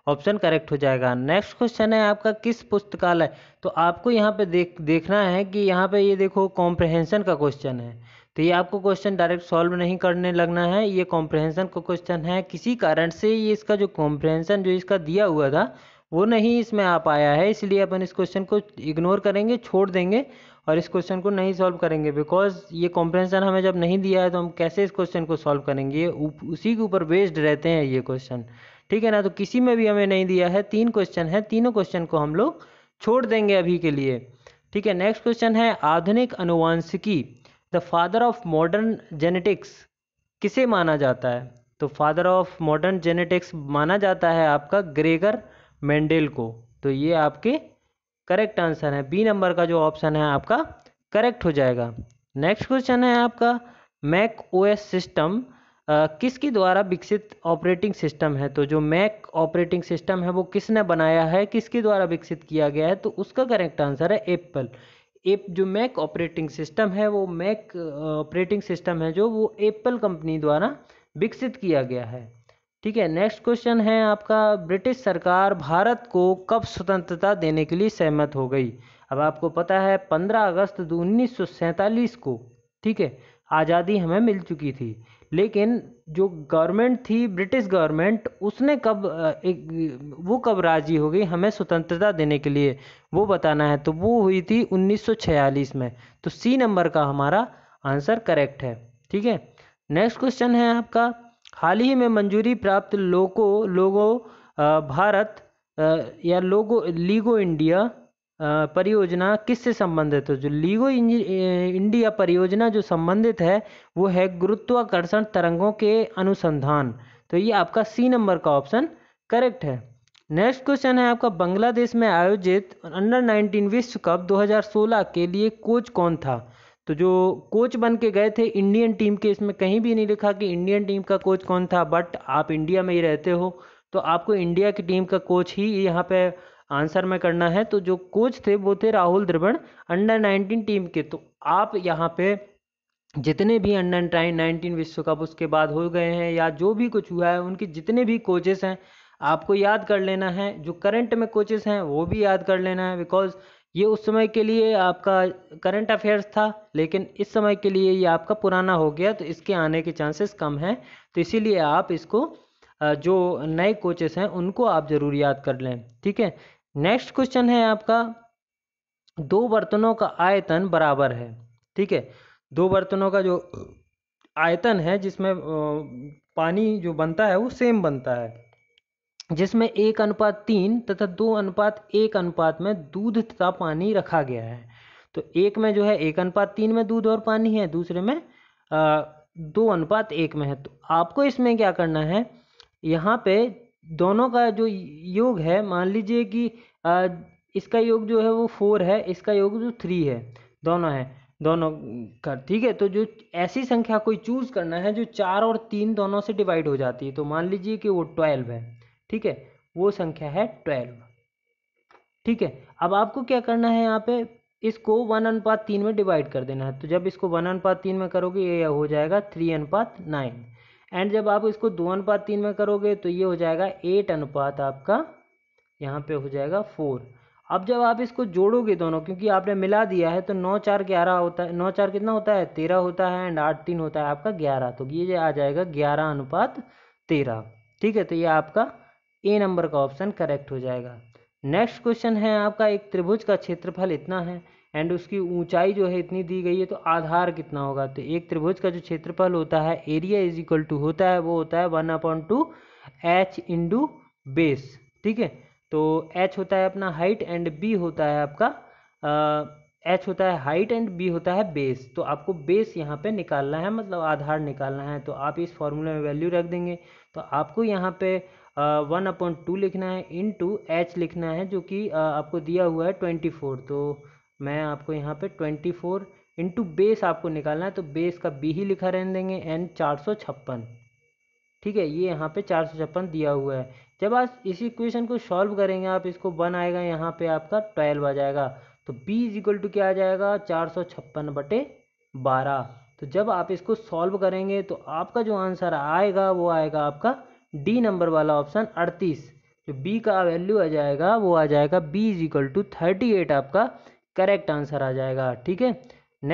ऑप्शन करेक्ट हो जाएगा नेक्स्ट क्वेश्चन है आपका किस पुस्तकालय तो आपको यहाँ पे देख देखना है कि यहाँ पे ये देखो कॉम्प्रहेंशन का क्वेश्चन है तो ये आपको क्वेश्चन डायरेक्ट सॉल्व नहीं करने लगना है ये कॉम्प्रहेंसन का क्वेश्चन है किसी कारण से ये इसका जो कॉम्प्रहेंसन जो इसका दिया हुआ था वो नहीं इसमें आ पाया है इसलिए अपन इस क्वेश्चन को इग्नोर करेंगे छोड़ देंगे और इस क्वेश्चन को नहीं सॉल्व करेंगे बिकॉज ये कॉम्प्रहेंसन हमें जब नहीं दिया है तो हम कैसे इस क्वेश्चन को सॉल्व करेंगे उसी के ऊपर बेस्ड रहते हैं ये क्वेश्चन ठीक है ना तो किसी में भी हमें नहीं दिया है तीन क्वेश्चन है तीनों क्वेश्चन को हम लोग छोड़ देंगे अभी के लिए ठीक है नेक्स्ट क्वेश्चन है आधुनिक अनुवांशिकी the father of modern genetics किसे माना जाता है तो फादर ऑफ मॉडर्न जेनेटिक्स माना जाता है आपका ग्रेगर मेंडेल को तो ये आपके करेक्ट आंसर है बी नंबर का जो ऑप्शन है आपका करेक्ट हो जाएगा नेक्स्ट क्वेश्चन है आपका मैक ओएस सिस्टम किसके द्वारा विकसित ऑपरेटिंग सिस्टम है तो जो मैक ऑपरेटिंग सिस्टम है वो किसने बनाया है किसके द्वारा विकसित किया गया है तो उसका करेक्ट आंसर है एप्पल एप जो मैक ऑपरेटिंग सिस्टम है वो मैक ऑपरेटिंग सिस्टम है जो वो एप्पल कंपनी द्वारा विकसित किया गया है ठीक है नेक्स्ट क्वेश्चन है आपका ब्रिटिश सरकार भारत को कब स्वतंत्रता देने के लिए सहमत हो गई अब आपको पता है 15 अगस्त उन्नीस को ठीक है आज़ादी हमें मिल चुकी थी लेकिन जो गवर्नमेंट थी ब्रिटिश गवर्नमेंट उसने कब एक वो कब राज़ी हो गई हमें स्वतंत्रता देने के लिए वो बताना है तो वो हुई थी 1946 में तो सी नंबर का हमारा आंसर करेक्ट है ठीक है नेक्स्ट क्वेश्चन है आपका हाल ही में मंजूरी प्राप्त लोगों लोगों भारत या लोगो लीगो इंडिया परियोजना किससे संबंधित है जो लीगो इंडिया परियोजना जो संबंधित है वो है गुरुत्वाकर्षण तरंगों के अनुसंधान तो ये आपका सी नंबर का ऑप्शन करेक्ट है नेक्स्ट क्वेश्चन है आपका बांग्लादेश में आयोजित अंडर 19 विश्व कप 2016 के लिए कोच कौन था तो जो कोच बन के गए थे इंडियन टीम के इसमें कहीं भी नहीं लिखा कि इंडियन टीम का कोच कौन था बट आप इंडिया में ही रहते हो तो आपको इंडिया की टीम का कोच ही यहाँ पे आंसर में करना है तो जो कोच थे वो थे राहुल द्रविड़ अंडर 19 टीम के तो आप यहाँ पे जितने भी अंडर ट्राइन नाइनटीन विश्व कप उसके बाद हो गए हैं या जो भी कुछ हुआ है उनके जितने भी कोचेस हैं आपको याद कर लेना है जो करंट में कोचेस हैं वो भी याद कर लेना है बिकॉज ये उस समय के लिए आपका करंट अफेयर्स था लेकिन इस समय के लिए ये आपका पुराना हो गया तो इसके आने के चांसेस कम हैं तो इसीलिए आप इसको जो नए कोचेस हैं उनको आप ज़रूर याद कर लें ठीक है नेक्स्ट क्वेश्चन है आपका दो बर्तनों का आयतन बराबर है ठीक है दो बर्तनों का जो आयतन है जिसमें पानी जो बनता है वो सेम बनता है जिसमें एक अनुपात तीन तथा दो अनुपात एक अनुपात में दूध तथा पानी रखा गया है तो एक में जो है एक अनुपात तीन में दूध और पानी है दूसरे में आ, दो अनुपात एक में है तो आपको इसमें क्या करना है यहाँ पे दोनों का जो योग है मान लीजिए कि इसका योग जो है वो फोर है इसका योग जो थ्री है दोनों है दोनों का ठीक है तो जो ऐसी संख्या कोई चूज करना है जो चार और तीन दोनों से डिवाइड हो जाती है तो मान लीजिए कि वो ट्वेल्व है ठीक है वो संख्या है ट्वेल्व ठीक है अब आपको क्या करना है यहाँ पे इसको वन अनुपात तीन में डिवाइड कर देना है तो जब इसको वन अनुपात तीन में करोगे ये हो जाएगा थ्री अनुपात नाइन एंड जब आप इसको दो अनुपात तीन में करोगे तो ये हो जाएगा एट अनुपात आपका यहाँ पे हो जाएगा फोर अब जब आप इसको जोड़ोगे दोनों क्योंकि आपने मिला दिया है तो नौ चार ग्यारह होता है नौ चार कितना होता है तेरह होता है एंड आठ तीन होता है आपका ग्यारह तो ये आ जाएगा ग्यारह अनुपात तेरह ठीक है तो ये आपका ए नंबर का ऑप्शन करेक्ट हो जाएगा नेक्स्ट क्वेश्चन है आपका एक त्रिभुज का क्षेत्रफल इतना है एंड उसकी ऊंचाई जो है इतनी दी गई है तो आधार कितना होगा तो एक त्रिभुज का जो क्षेत्रफल होता है एरिया इज इक्वल टू होता है वो होता है one upon two h into base ठीक है तो एच होता है अपना हाइट एंड बी होता है आपका एच होता है हाइट एंड बी होता है बेस तो आपको बेस यहाँ पे निकालना है मतलब आधार निकालना है तो आप इस फॉर्मूले में वैल्यू रख देंगे तो आपको यहाँ पे वन अपॉन टू लिखना है इन टू एच लिखना है जो कि uh, आपको दिया हुआ है ट्वेंटी फोर तो मैं आपको यहाँ पे ट्वेंटी फोर इंटू बेस आपको निकालना है तो बेस का बी ही लिखा रहने देंगे एन चार सौ छप्पन ठीक है ये यहाँ पे चार सौ छप्पन दिया हुआ है जब आप इसी इक्वेशन को सॉल्व करेंगे आप इसको वन आएगा यहाँ पे आपका ट्वेल्व आ जाएगा तो बी इज इक्वल टू क्या आ जाएगा चार सौ छप्पन बटे बारह तो जब आप इसको सॉल्व करेंगे तो आपका जो आंसर आएगा वो आएगा आपका डी नंबर वाला ऑप्शन अड़तीस जो बी का वैल्यू आ जाएगा वो आ जाएगा b is equal to thirty eight आपका करेक्ट आंसर आ जाएगा ठीक है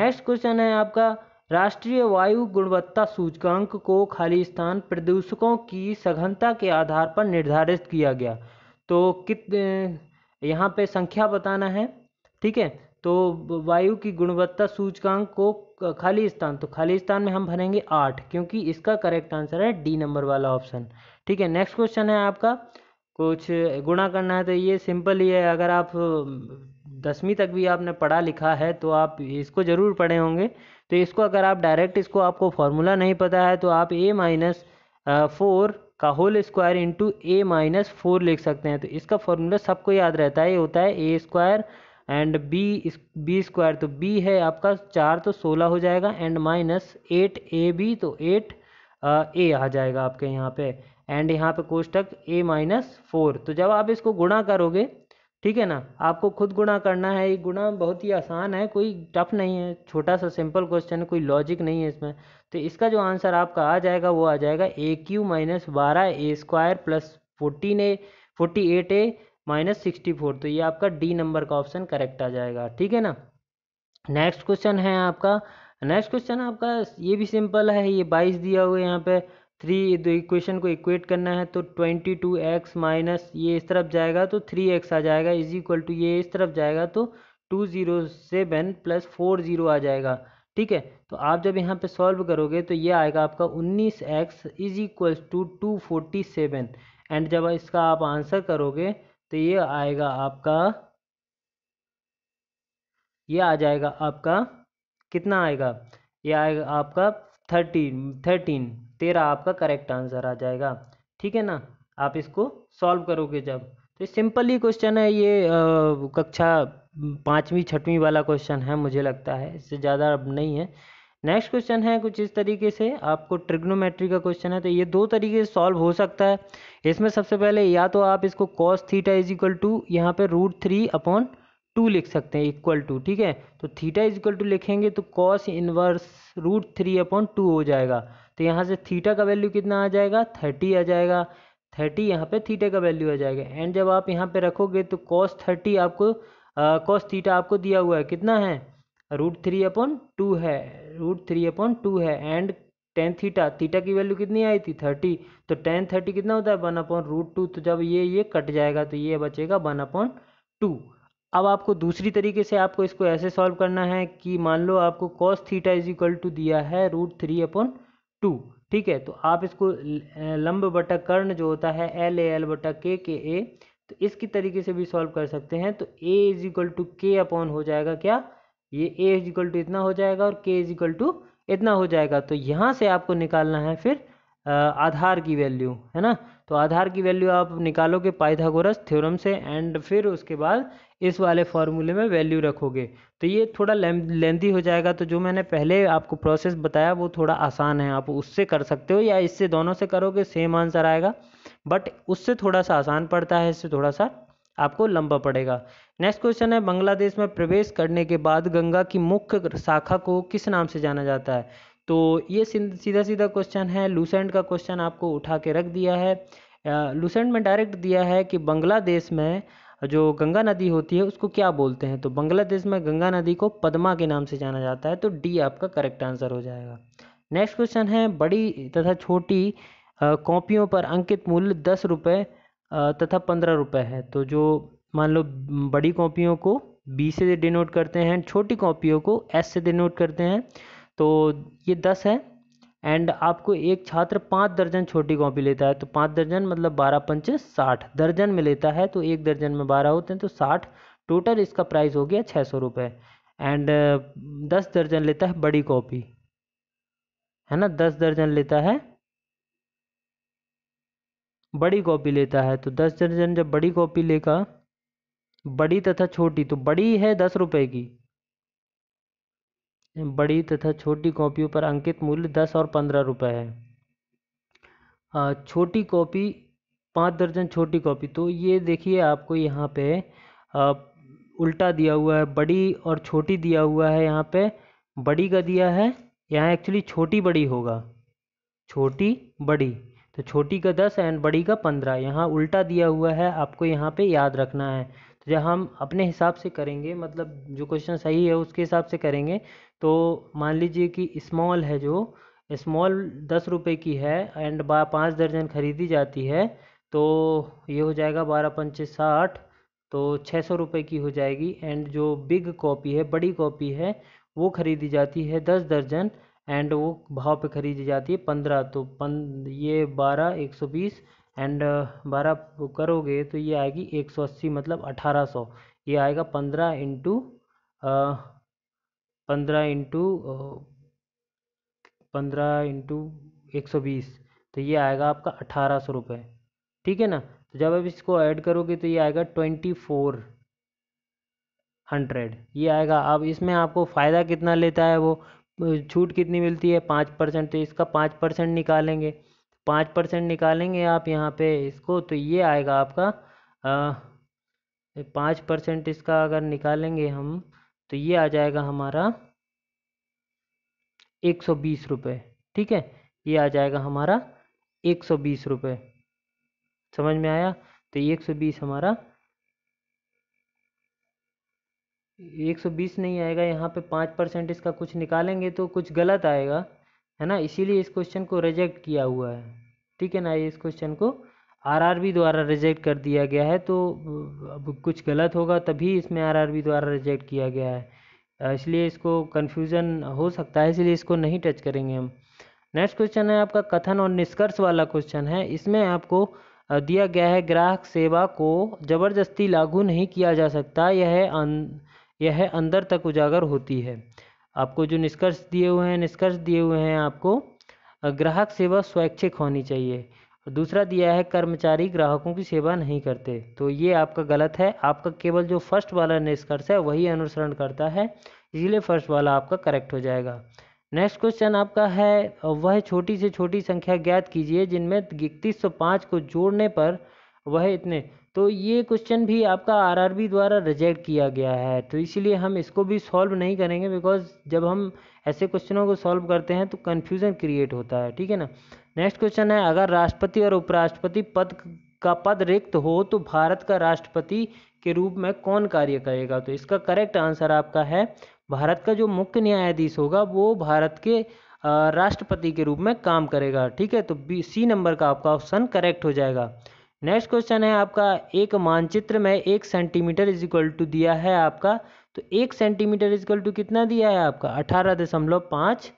नेक्स्ट क्वेश्चन है आपका राष्ट्रीय वायु गुणवत्ता सूचकांक को खालिस्तान प्रदूषकों की सघनता के आधार पर निर्धारित किया गया तो कित यहाँ पे संख्या बताना है ठीक है तो वायु की गुणवत्ता सूचकांक को खालिस्तान तो खालिस्तान में हम भरेंगे आठ क्योंकि इसका करेक्ट आंसर है डी नंबर वाला ऑप्शन ठीक है नेक्स्ट क्वेश्चन है आपका कुछ गुणा करना है तो ये सिंपल ही है अगर आप दसवीं तक भी आपने पढ़ा लिखा है तो आप इसको ज़रूर पढ़े होंगे तो इसको अगर आप डायरेक्ट इसको आपको फार्मूला नहीं पता है तो आप ए माइनस फोर का whole square into a minus four लिख सकते हैं तो इसका फॉर्मूला सबको याद रहता है ये होता है a square and b b square तो बी है आपका चार तो सोलह हो जाएगा and minus eight a b तो एट ए आ जाएगा आपके यहाँ पे एंड यहाँ पे कोष्टक ए माइनस फोर तो जब आप इसको गुणा करोगे ठीक है ना आपको खुद गुणा करना है ये गुणा बहुत ही आसान है कोई टफ नहीं है छोटा सा सिंपल क्वेश्चन है कोई लॉजिक नहीं है इसमें तो इसका जो आंसर आपका आ जाएगा वो आ जाएगा ए क्यू माइनस बारह a square plus fourteen a forty eight a minus sixty four तो ये आपका डी नंबर का ऑप्शन करेक्ट आ जाएगा ठीक है ना नेक्स्ट क्वेश्चन है आपका नेक्स्ट क्वेश्चन आपका ये भी सिंपल है ये बाईस दिया हुआ है यहाँ पे थ्री दो इक्वेशन को इक्वेट करना है तो ट्वेंटी टू एक्स माइनस ये इस तरफ जाएगा तो थ्री एक्स आ जाएगा इज इक्वल टू ये इस तरफ जाएगा तो two zero seven plus four zero आ जाएगा ठीक है तो आप जब यहाँ पे सॉल्व करोगे तो ये आएगा आपका उन्नीस x is equal to two forty seven and जब इसका आप आंसर करोगे तो ये आएगा आपका ये आ जाएगा आपका कितना आएगा ये आएगा आपका थर्टीन थर्टीन तेरह आपका करेक्ट आंसर आ जाएगा ठीक है ना आप इसको सॉल्व करोगे जब तो सिंपली क्वेश्चन है ये आ, कक्षा पाँचवीं छठवीं वाला क्वेश्चन है मुझे लगता है इससे ज़्यादा अब नहीं है नेक्स्ट क्वेश्चन है कुछ इस तरीके से आपको ट्रिग्नोमेट्री का क्वेश्चन है तो ये दो तरीके से सॉल्व हो सकता है इसमें सबसे पहले या तो आप इसको cos theta is equal to यहाँ पर रूट थ्री अपॉन टू लिख सकते हैं इक्वल टू ठीक है तो थीटा इज इक्वल टू लिखेंगे तो cos inverse root three upon two हो जाएगा तो यहाँ से थीटा का वैल्यू कितना आ जाएगा थर्टी आ जाएगा थर्टी यहाँ पे थीटा का वैल्यू आ जाएगा एंड जब आप यहाँ पे रखोगे तो कॉस थर्टी आपको कॉस थीटा आपको दिया हुआ है कितना है रूट थ्री अपॉन टू है रूट थ्री अपॉन टू है एंड टेन थीटा थीटा की वैल्यू कितनी आई थी थर्टी तो टेन थर्टी कितना होता है वन अपॉन रूट टू तो जब ये ये कट जाएगा तो ये बचेगा वन अपॉन टू अब आपको दूसरी तरीके से आपको इसको ऐसे सॉल्व करना है कि मान लो आपको cos theta is equal to दिया है रूट थ्री अपॉन टू ठीक है तो आप इसको लंब बटा कर्ण जो होता है एल ए एल बटा के के ए तो इसकी तरीके से भी सॉल्व कर सकते हैं तो a is equal to k upon हो जाएगा क्या ये ए इज इक्वल टू इतना हो जाएगा और के इज इक्वल टू इतना हो जाएगा तो यहाँ से आपको निकालना है फिर आधार की वैल्यू है ना तो आधार की वैल्यू आप निकालोगे पाइथागोरस थ्योरम से एंड फिर उसके बाद इस वाले फार्मूले में वैल्यू रखोगे तो ये थोड़ा लेंदी हो जाएगा तो जो मैंने पहले आपको प्रोसेस बताया वो थोड़ा आसान है आप उससे कर सकते हो या इससे दोनों से करोगे सेम आंसर आएगा बट उससे थोड़ा सा आसान पड़ता है इससे थोड़ा सा आपको लंबा पड़ेगा नेक्स्ट क्वेश्चन है बांग्लादेश में प्रवेश करने के बाद गंगा की मुख्य शाखा को किस नाम से जाना जाता है तो ये सीधा सीधा क्वेश्चन है लूसेंट का क्वेश्चन आपको उठा के रख दिया है लूसेंट में डायरेक्ट दिया है कि बांग्लादेश में जो गंगा नदी होती है उसको क्या बोलते हैं तो बांग्लादेश में गंगा नदी को पदमा के नाम से जाना जाता है तो डी आपका करेक्ट आंसर हो जाएगा नेक्स्ट क्वेश्चन है बड़ी तथा छोटी कॉपियों पर अंकित मूल्य दस रुपये तथा पंद्रह रुपये है तो जो मान लो बड़ी कॉपियों को बी से डिनोट करते हैं छोटी कॉपियों को एस से डिनोट करते हैं तो ये दस है एंड आपको एक छात्र पाँच दर्जन छोटी कॉपी लेता है तो पाँच दर्जन मतलब बारह पंच साठ दर्जन में लेता है तो एक दर्जन में बारह होते हैं तो साठ टोटल इसका प्राइस हो गया छः सौ रुपये एंड दस दर्जन लेता है बड़ी कॉपी है ना दस दर्जन लेता है बड़ी कॉपी लेता है तो दस दर्जन जब बड़ी कॉपी लेगा बड़ी तथा छोटी तो बड़ी है दस रुपए की बड़ी तथा छोटी कॉपियों पर अंकित मूल्य दस और पंद्रह रुपये है छोटी कॉपी पाँच दर्जन छोटी कॉपी तो ये देखिए आपको यहाँ पे उल्टा दिया हुआ है बड़ी और छोटी दिया हुआ है यहाँ पे बड़ी का दिया है यहाँ एक्चुअली छोटी बड़ी होगा छोटी बड़ी तो छोटी का दस एंड बड़ी का पंद्रह यहाँ उल्टा दिया हुआ है आपको यहाँ पे याद रखना है जब हम अपने हिसाब से करेंगे मतलब जो क्वेश्चन सही है उसके हिसाब से करेंगे तो मान लीजिए कि स्मॉल है जो स्मॉल दस रुपये की है एंड बा पाँच दर्जन खरीदी जाती है तो ये हो जाएगा बारह पंच साठ तो छः सौ रुपये की हो जाएगी एंड जो बिग कॉपी है बड़ी कॉपी है वो खरीदी जाती है दस दर्जन एंड वो भाव पे खरीदी जाती है पंद्रह तो पन ये बारह एक सौ बीस एंड बारह करोगे तो ये आएगी एक सौ अस्सी मतलब अठारह सौ ये आएगा पंद्रह इंटू पंद्रह इंटू पंद्रह इंटू एक सौ बीस तो ये आएगा आपका अठारह सौ रुपये ठीक है ना तो जब आप इसको ऐड करोगे तो ये आएगा ट्वेंटी फोर हंड्रेड ये आएगा अब इसमें आपको फ़ायदा कितना लेता है वो छूट कितनी मिलती है पाँच परसेंट तो इसका पाँच परसेंट निकालेंगे पाँच परसेंट निकालेंगे आप यहाँ पे इसको तो ये आएगा आपका पाँच परसेंट इसका अगर निकालेंगे हम तो ये आ जाएगा हमारा एक सौ बीस रुपये ठीक है ये आ जाएगा हमारा एक सौ बीस रुपये समझ में आया तो एक सौ बीस हमारा एक सौ बीस नहीं आएगा यहाँ पे पाँच परसेंट इसका कुछ निकालेंगे तो कुछ गलत आएगा है ना इसीलिए इस क्वेश्चन को रिजेक्ट किया हुआ है ठीक है ना इस क्वेश्चन को आरआरबी द्वारा रिजेक्ट कर दिया गया है तो अब कुछ गलत होगा तभी इसमें आरआरबी द्वारा रिजेक्ट किया गया है इसलिए इसको कन्फ्यूज़न हो सकता है इसलिए इसको नहीं टच करेंगे हम नेक्स्ट क्वेश्चन है आपका कथन और निष्कर्ष वाला क्वेश्चन है इसमें आपको दिया गया है ग्राहक सेवा को ज़बरदस्ती लागू नहीं किया जा सकता यह अन, अं, यह अंदर तक उजागर होती है आपको जो निष्कर्ष दिए हुए हैं निष्कर्ष दिए हुए हैं आपको ग्राहक सेवा स्वैच्छिक होनी चाहिए दूसरा दिया है कर्मचारी ग्राहकों की सेवा नहीं करते तो ये आपका गलत है आपका केवल जो फर्स्ट वाला निष्कर्ष है वही अनुसरण करता है इसीलिए फर्स्ट वाला आपका करेक्ट हो जाएगा नेक्स्ट क्वेश्चन आपका है वह छोटी से छोटी संख्या ज्ञात कीजिए जिनमें इकतीस को जोड़ने पर वह इतने तो ये क्वेश्चन भी आपका आरआरबी द्वारा रिजेक्ट किया गया है तो इसलिए हम इसको भी सॉल्व नहीं करेंगे बिकॉज जब हम ऐसे क्वेश्चनों को सॉल्व करते हैं तो कन्फ्यूज़न क्रिएट होता है ठीक है ना नेक्स्ट क्वेश्चन है अगर राष्ट्रपति और उपराष्ट्रपति पद का पद रिक्त हो तो भारत का राष्ट्रपति के रूप में कौन कार्य करेगा तो इसका करेक्ट आंसर आपका है भारत का जो मुख्य न्यायाधीश होगा वो भारत के राष्ट्रपति के रूप में काम करेगा ठीक है तो बी सी नंबर का आपका ऑप्शन करेक्ट हो जाएगा नेक्स्ट क्वेश्चन है आपका एक मानचित्र में एक सेंटीमीटर इज इक्वल टू दिया है आपका तो एक सेंटीमीटर इज इक्वल टू कितना दिया है आपका अठारह दशमलव पाँच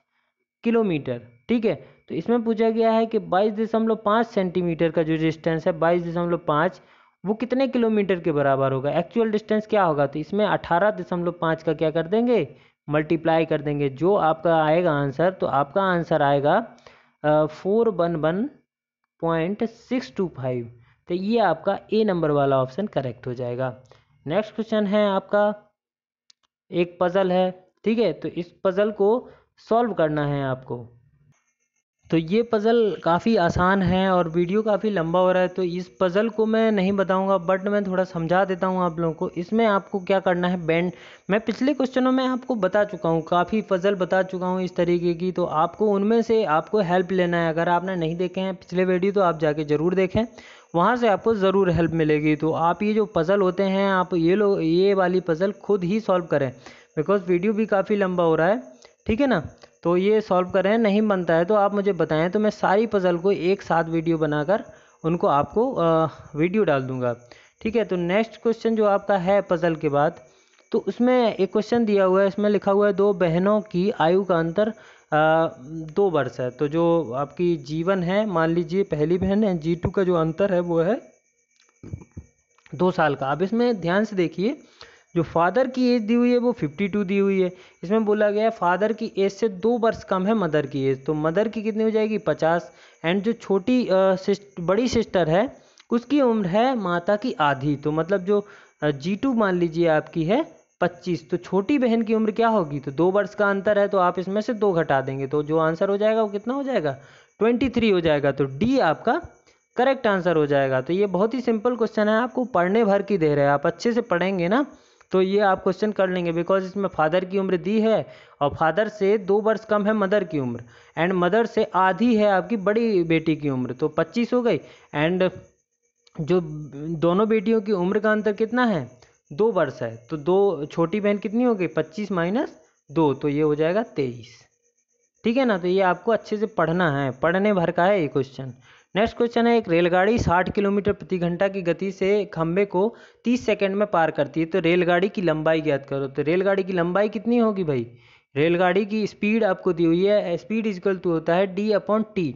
किलोमीटर ठीक है तो इसमें पूछा गया है कि बाईस दशमलव पाँच सेंटीमीटर का जो डिस्टेंस है बाईस दशमलव पाँच वो कितने किलोमीटर के बराबर होगा एक्चुअल डिस्टेंस क्या होगा तो इसमें अठारह दशमलव पाँच का क्या कर देंगे मल्टीप्लाई कर देंगे जो आपका आएगा आंसर तो आपका आंसर आएगा four one one point six two five तो ये आपका ए नंबर वाला ऑप्शन करेक्ट हो जाएगा नेक्स्ट क्वेश्चन है आपका एक पज़ल है ठीक है तो इस पज़ल को सॉल्व करना है आपको तो ये पज़ल काफ़ी आसान है और वीडियो काफ़ी लंबा हो रहा है तो इस पज़ल को मैं नहीं बताऊंगा बट मैं थोड़ा समझा देता हूं आप लोगों को इसमें आपको क्या करना है बैंड मैं पिछले क्वेश्चनों में आपको बता चुका हूं काफ़ी पज़ल बता चुका हूं इस तरीके की तो आपको उनमें से आपको हेल्प लेना है अगर आपने नहीं देखे हैं पिछले वीडियो तो आप जाके ज़रूर देखें वहाँ से आपको ज़रूर हेल्प मिलेगी तो आप ये जो पज़ल होते हैं आप ये लोग ये वाली पज़ल खुद ही सॉल्व करें बिकॉज़ वीडियो भी काफ़ी लंबा हो रहा है ठीक है ना तो ये सॉल्व करें नहीं बनता है तो आप मुझे बताएं तो मैं सारी पज़ल को एक साथ वीडियो बनाकर उनको आपको आ, वीडियो डाल दूँगा ठीक है तो नेक्स्ट क्वेश्चन जो आपका है पज़ल के बाद तो उसमें एक क्वेश्चन दिया हुआ है इसमें लिखा हुआ है दो बहनों की आयु का अंतर दो वर्ष है तो जो आपकी जीवन है मान लीजिए पहली बहन है जी टू का जो अंतर है वो है दो साल का अब इसमें ध्यान से देखिए जो फादर की एज दी हुई है वो 52 दी हुई है इसमें बोला गया है फादर की एज से दो वर्ष कम है मदर की एज तो मदर की कितनी हो जाएगी 50 एंड जो छोटी सिस्ट, बड़ी सिस्टर है उसकी उम्र है माता की आधी तो मतलब जो जी टू मान लीजिए आपकी है पच्चीस तो छोटी बहन की उम्र क्या होगी तो दो वर्ष का अंतर है तो आप इसमें से दो घटा देंगे तो जो आंसर हो जाएगा वो कितना हो जाएगा ट्वेंटी थ्री हो जाएगा तो डी आपका करेक्ट आंसर हो जाएगा तो ये बहुत ही सिंपल क्वेश्चन है आपको पढ़ने भर की दे रहे हैं आप अच्छे से पढ़ेंगे ना तो ये आप क्वेश्चन कर लेंगे बिकॉज इसमें फादर की उम्र दी है और फादर से दो वर्ष कम है मदर की उम्र एंड मदर से आधी है आपकी बड़ी बेटी की उम्र तो पच्चीस हो गई एंड जो दोनों बेटियों की उम्र का अंतर कितना है दो वर्ष है तो दो छोटी बहन कितनी हो गई पच्चीस माइनस दो तो ये हो जाएगा तेईस ठीक है ना तो ये आपको अच्छे से पढ़ना है पढ़ने भर का है ये क्वेश्चन नेक्स्ट क्वेश्चन है एक रेलगाड़ी 60 किलोमीटर प्रति घंटा की गति से खंबे को 30 सेकंड में पार करती है तो रेलगाड़ी की लंबाई ज्ञात करो तो रेलगाड़ी की लंबाई कितनी होगी भाई रेलगाड़ी की स्पीड आपको दी हुई है स्पीड इजकल टू होता है डी अपॉन टी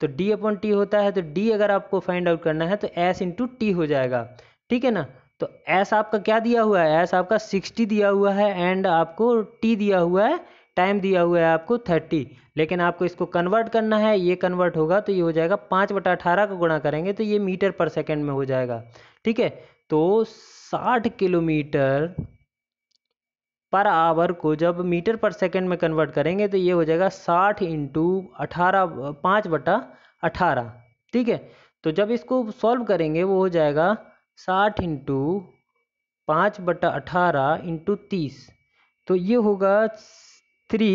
तो डी अपॉन टी होता है तो डी अगर आपको फाइंड आउट करना है तो एस इंटू टी हो जाएगा ठीक है ना तो एस आपका क्या दिया हुआ है एस आपका सिक्सटी दिया हुआ है एंड आपको टी दिया हुआ है टाइम दिया हुआ है आपको थर्टी लेकिन आपको इसको कन्वर्ट करना है ये कन्वर्ट होगा तो ये हो जाएगा पाँच बटा अठारह का गुणा करेंगे तो ये मीटर पर सेकेंड में हो जाएगा ठीक है तो साठ किलोमीटर पर आवर को जब मीटर पर सेकेंड में कन्वर्ट करेंगे तो ये हो जाएगा साठ इंटू अठारह पाँच बटा अठारह ठीक है तो जब इसको सॉल्व करेंगे वो हो जाएगा साठ इंटू पाँच बटा अठारह इंटू तीस तो ये होगा थ्री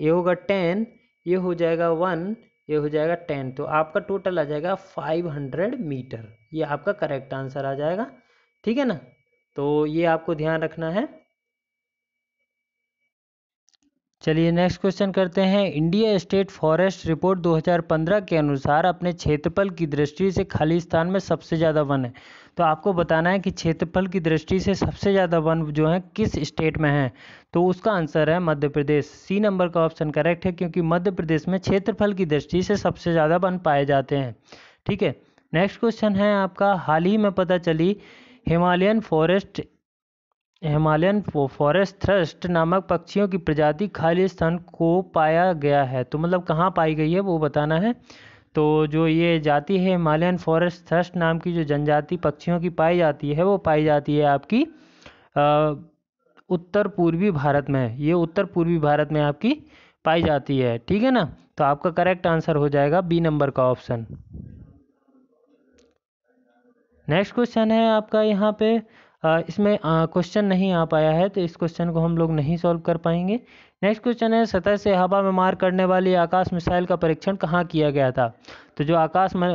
ये होगा टेन ये हो जाएगा वन ये हो जाएगा टेन तो आपका टोटल आ जाएगा फाइव हंड्रेड मीटर ये आपका करेक्ट आंसर आ जाएगा ठीक है ना तो ये आपको ध्यान रखना है चलिए नेक्स्ट क्वेश्चन करते हैं इंडिया स्टेट फॉरेस्ट रिपोर्ट 2015 के अनुसार अपने क्षेत्रफल की दृष्टि से खालिस्तान में सबसे ज़्यादा वन है तो आपको बताना है कि क्षेत्रफल की दृष्टि से सबसे ज़्यादा वन जो है किस स्टेट में है तो उसका आंसर है मध्य प्रदेश सी नंबर का ऑप्शन करेक्ट है क्योंकि मध्य प्रदेश में क्षेत्रफल की दृष्टि से सबसे ज़्यादा वन पाए जाते हैं ठीक है नेक्स्ट क्वेश्चन है आपका हाल ही में पता चली Himalayan forest Himalayan forest thrush नामक पक्षियों की प्रजाति खाली स्थान को पाया गया है तो मतलब कहाँ पाई गई है वो बताना है तो जो ये जाति है हिमालयन फॉरेस्ट थ्रस्ट नाम की जो जनजाति पक्षियों की पाई जाती है वो पाई जाती है आपकी आ, उत्तर पूर्वी भारत में ये उत्तर पूर्वी भारत में आपकी पाई जाती है ठीक है ना तो आपका करेक्ट आंसर हो जाएगा बी नंबर का ऑप्शन नेक्स्ट क्वेश्चन है आपका यहाँ पे इसमें क्वेश्चन नहीं आ पाया है तो इस क्वेश्चन को हम लोग नहीं सॉल्व कर पाएंगे नेक्स्ट क्वेश्चन है सतह से हवा में मार करने वाली आकाश मिसाइल का परीक्षण कहाँ किया गया था तो जो आकाश में,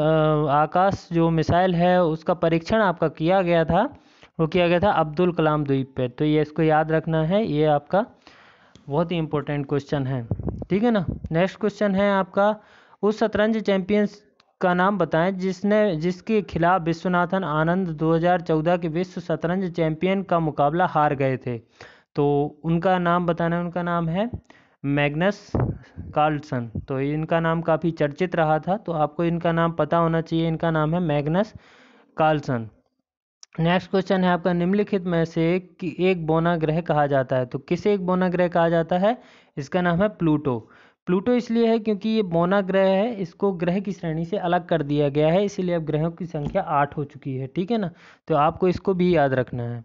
आकाश जो मिसाइल है उसका परीक्षण आपका किया गया था वो किया गया था अब्दुल कलाम द्वीप पर तो ये इसको याद रखना है ये आपका बहुत ही इंपॉर्टेंट क्वेश्चन है ठीक है ना नेक्स्ट क्वेश्चन है आपका उस शतरंज चैंपियंस का नाम बताएं जिसने जिसके खिलाफ विश्वनाथन आनंद 2014 के विश्व शतरंज चैंपियन का मुकाबला हार गए थे तो उनका नाम बताना उनका नाम है मैग्नस कार्लसन तो इनका नाम काफ़ी चर्चित रहा था तो आपको इनका नाम पता होना चाहिए इनका नाम है मैग्नस कार्लसन नेक्स्ट क्वेश्चन है आपका निम्नलिखित में से कि एक बोना ग्रह कहा जाता है तो किसे एक बोना ग्रह कहा जाता है इसका नाम है प्लूटो प्लूटो इसलिए है क्योंकि ये मोना ग्रह है इसको ग्रह की श्रेणी से अलग कर दिया गया है इसीलिए अब ग्रहों की संख्या आठ हो चुकी है ठीक है ना तो आपको इसको भी याद रखना है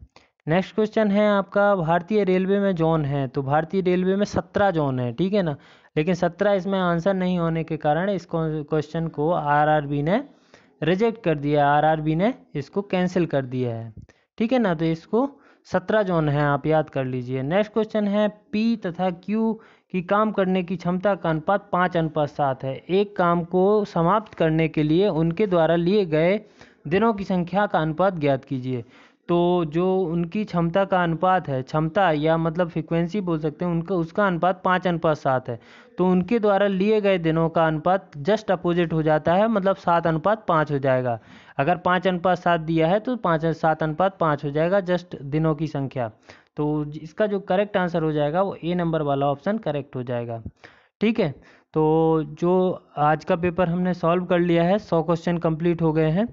नेक्स्ट क्वेश्चन है आपका भारतीय रेलवे में जोन है तो भारतीय रेलवे में सत्रह जोन है ठीक है ना लेकिन सत्रह इसमें आंसर नहीं होने के कारण इस क्वेश्चन को आर ने रिजेक्ट कर दिया आर ने इसको कैंसिल कर दिया है ठीक है ना तो इसको सत्रह जोन है आप याद कर लीजिए नेक्स्ट क्वेश्चन है पी तथा क्यू कि काम करने की क्षमता का अनुपात पाँच अनुपात सात है एक काम को समाप्त करने के लिए उनके द्वारा लिए गए दिनों की संख्या का अनुपात ज्ञात कीजिए तो जो उनकी क्षमता का अनुपात है क्षमता या मतलब फ्रिक्वेंसी बोल सकते हैं उनका उसका अनुपात पाँच अनुपात सात है तो उनके द्वारा लिए गए दिनों का अनुपात जस्ट अपोजिट हो जाता है मतलब सात अनुपात पाँच हो जाएगा अगर पाँच अनुपात सात दिया है तो पाँच सात अनुपात पाँच हो जाएगा जस्ट दिनों की संख्या तो इसका जो करेक्ट आंसर हो जाएगा वो ए नंबर वाला ऑप्शन करेक्ट हो जाएगा ठीक है तो जो आज का पेपर हमने सॉल्व कर लिया है सौ क्वेश्चन कंप्लीट हो गए हैं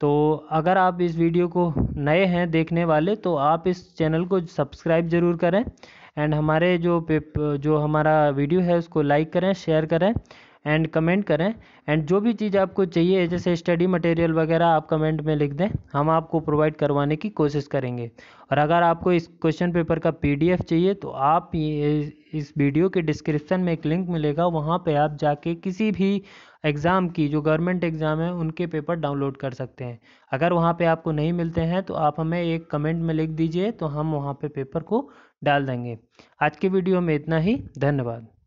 तो अगर आप इस वीडियो को नए हैं देखने वाले तो आप इस चैनल को सब्सक्राइब ज़रूर करें एंड हमारे जो पेप जो हमारा वीडियो है उसको लाइक करें शेयर करें एंड कमेंट करें एंड जो भी चीज़ आपको चाहिए जैसे स्टडी मटेरियल वगैरह आप कमेंट में लिख दें हम आपको प्रोवाइड करवाने की कोशिश करेंगे और अगर आपको इस क्वेश्चन पेपर का पीडीएफ चाहिए तो आप इस वीडियो के डिस्क्रिप्शन में एक लिंक मिलेगा वहाँ पर आप जाके किसी भी एग्ज़ाम की जो गवर्नमेंट एग्ज़ाम है उनके पेपर डाउनलोड कर सकते हैं अगर वहाँ पे आपको नहीं मिलते हैं तो आप हमें एक कमेंट में लिख दीजिए तो हम वहाँ पे पेपर को डाल देंगे आज के वीडियो में इतना ही धन्यवाद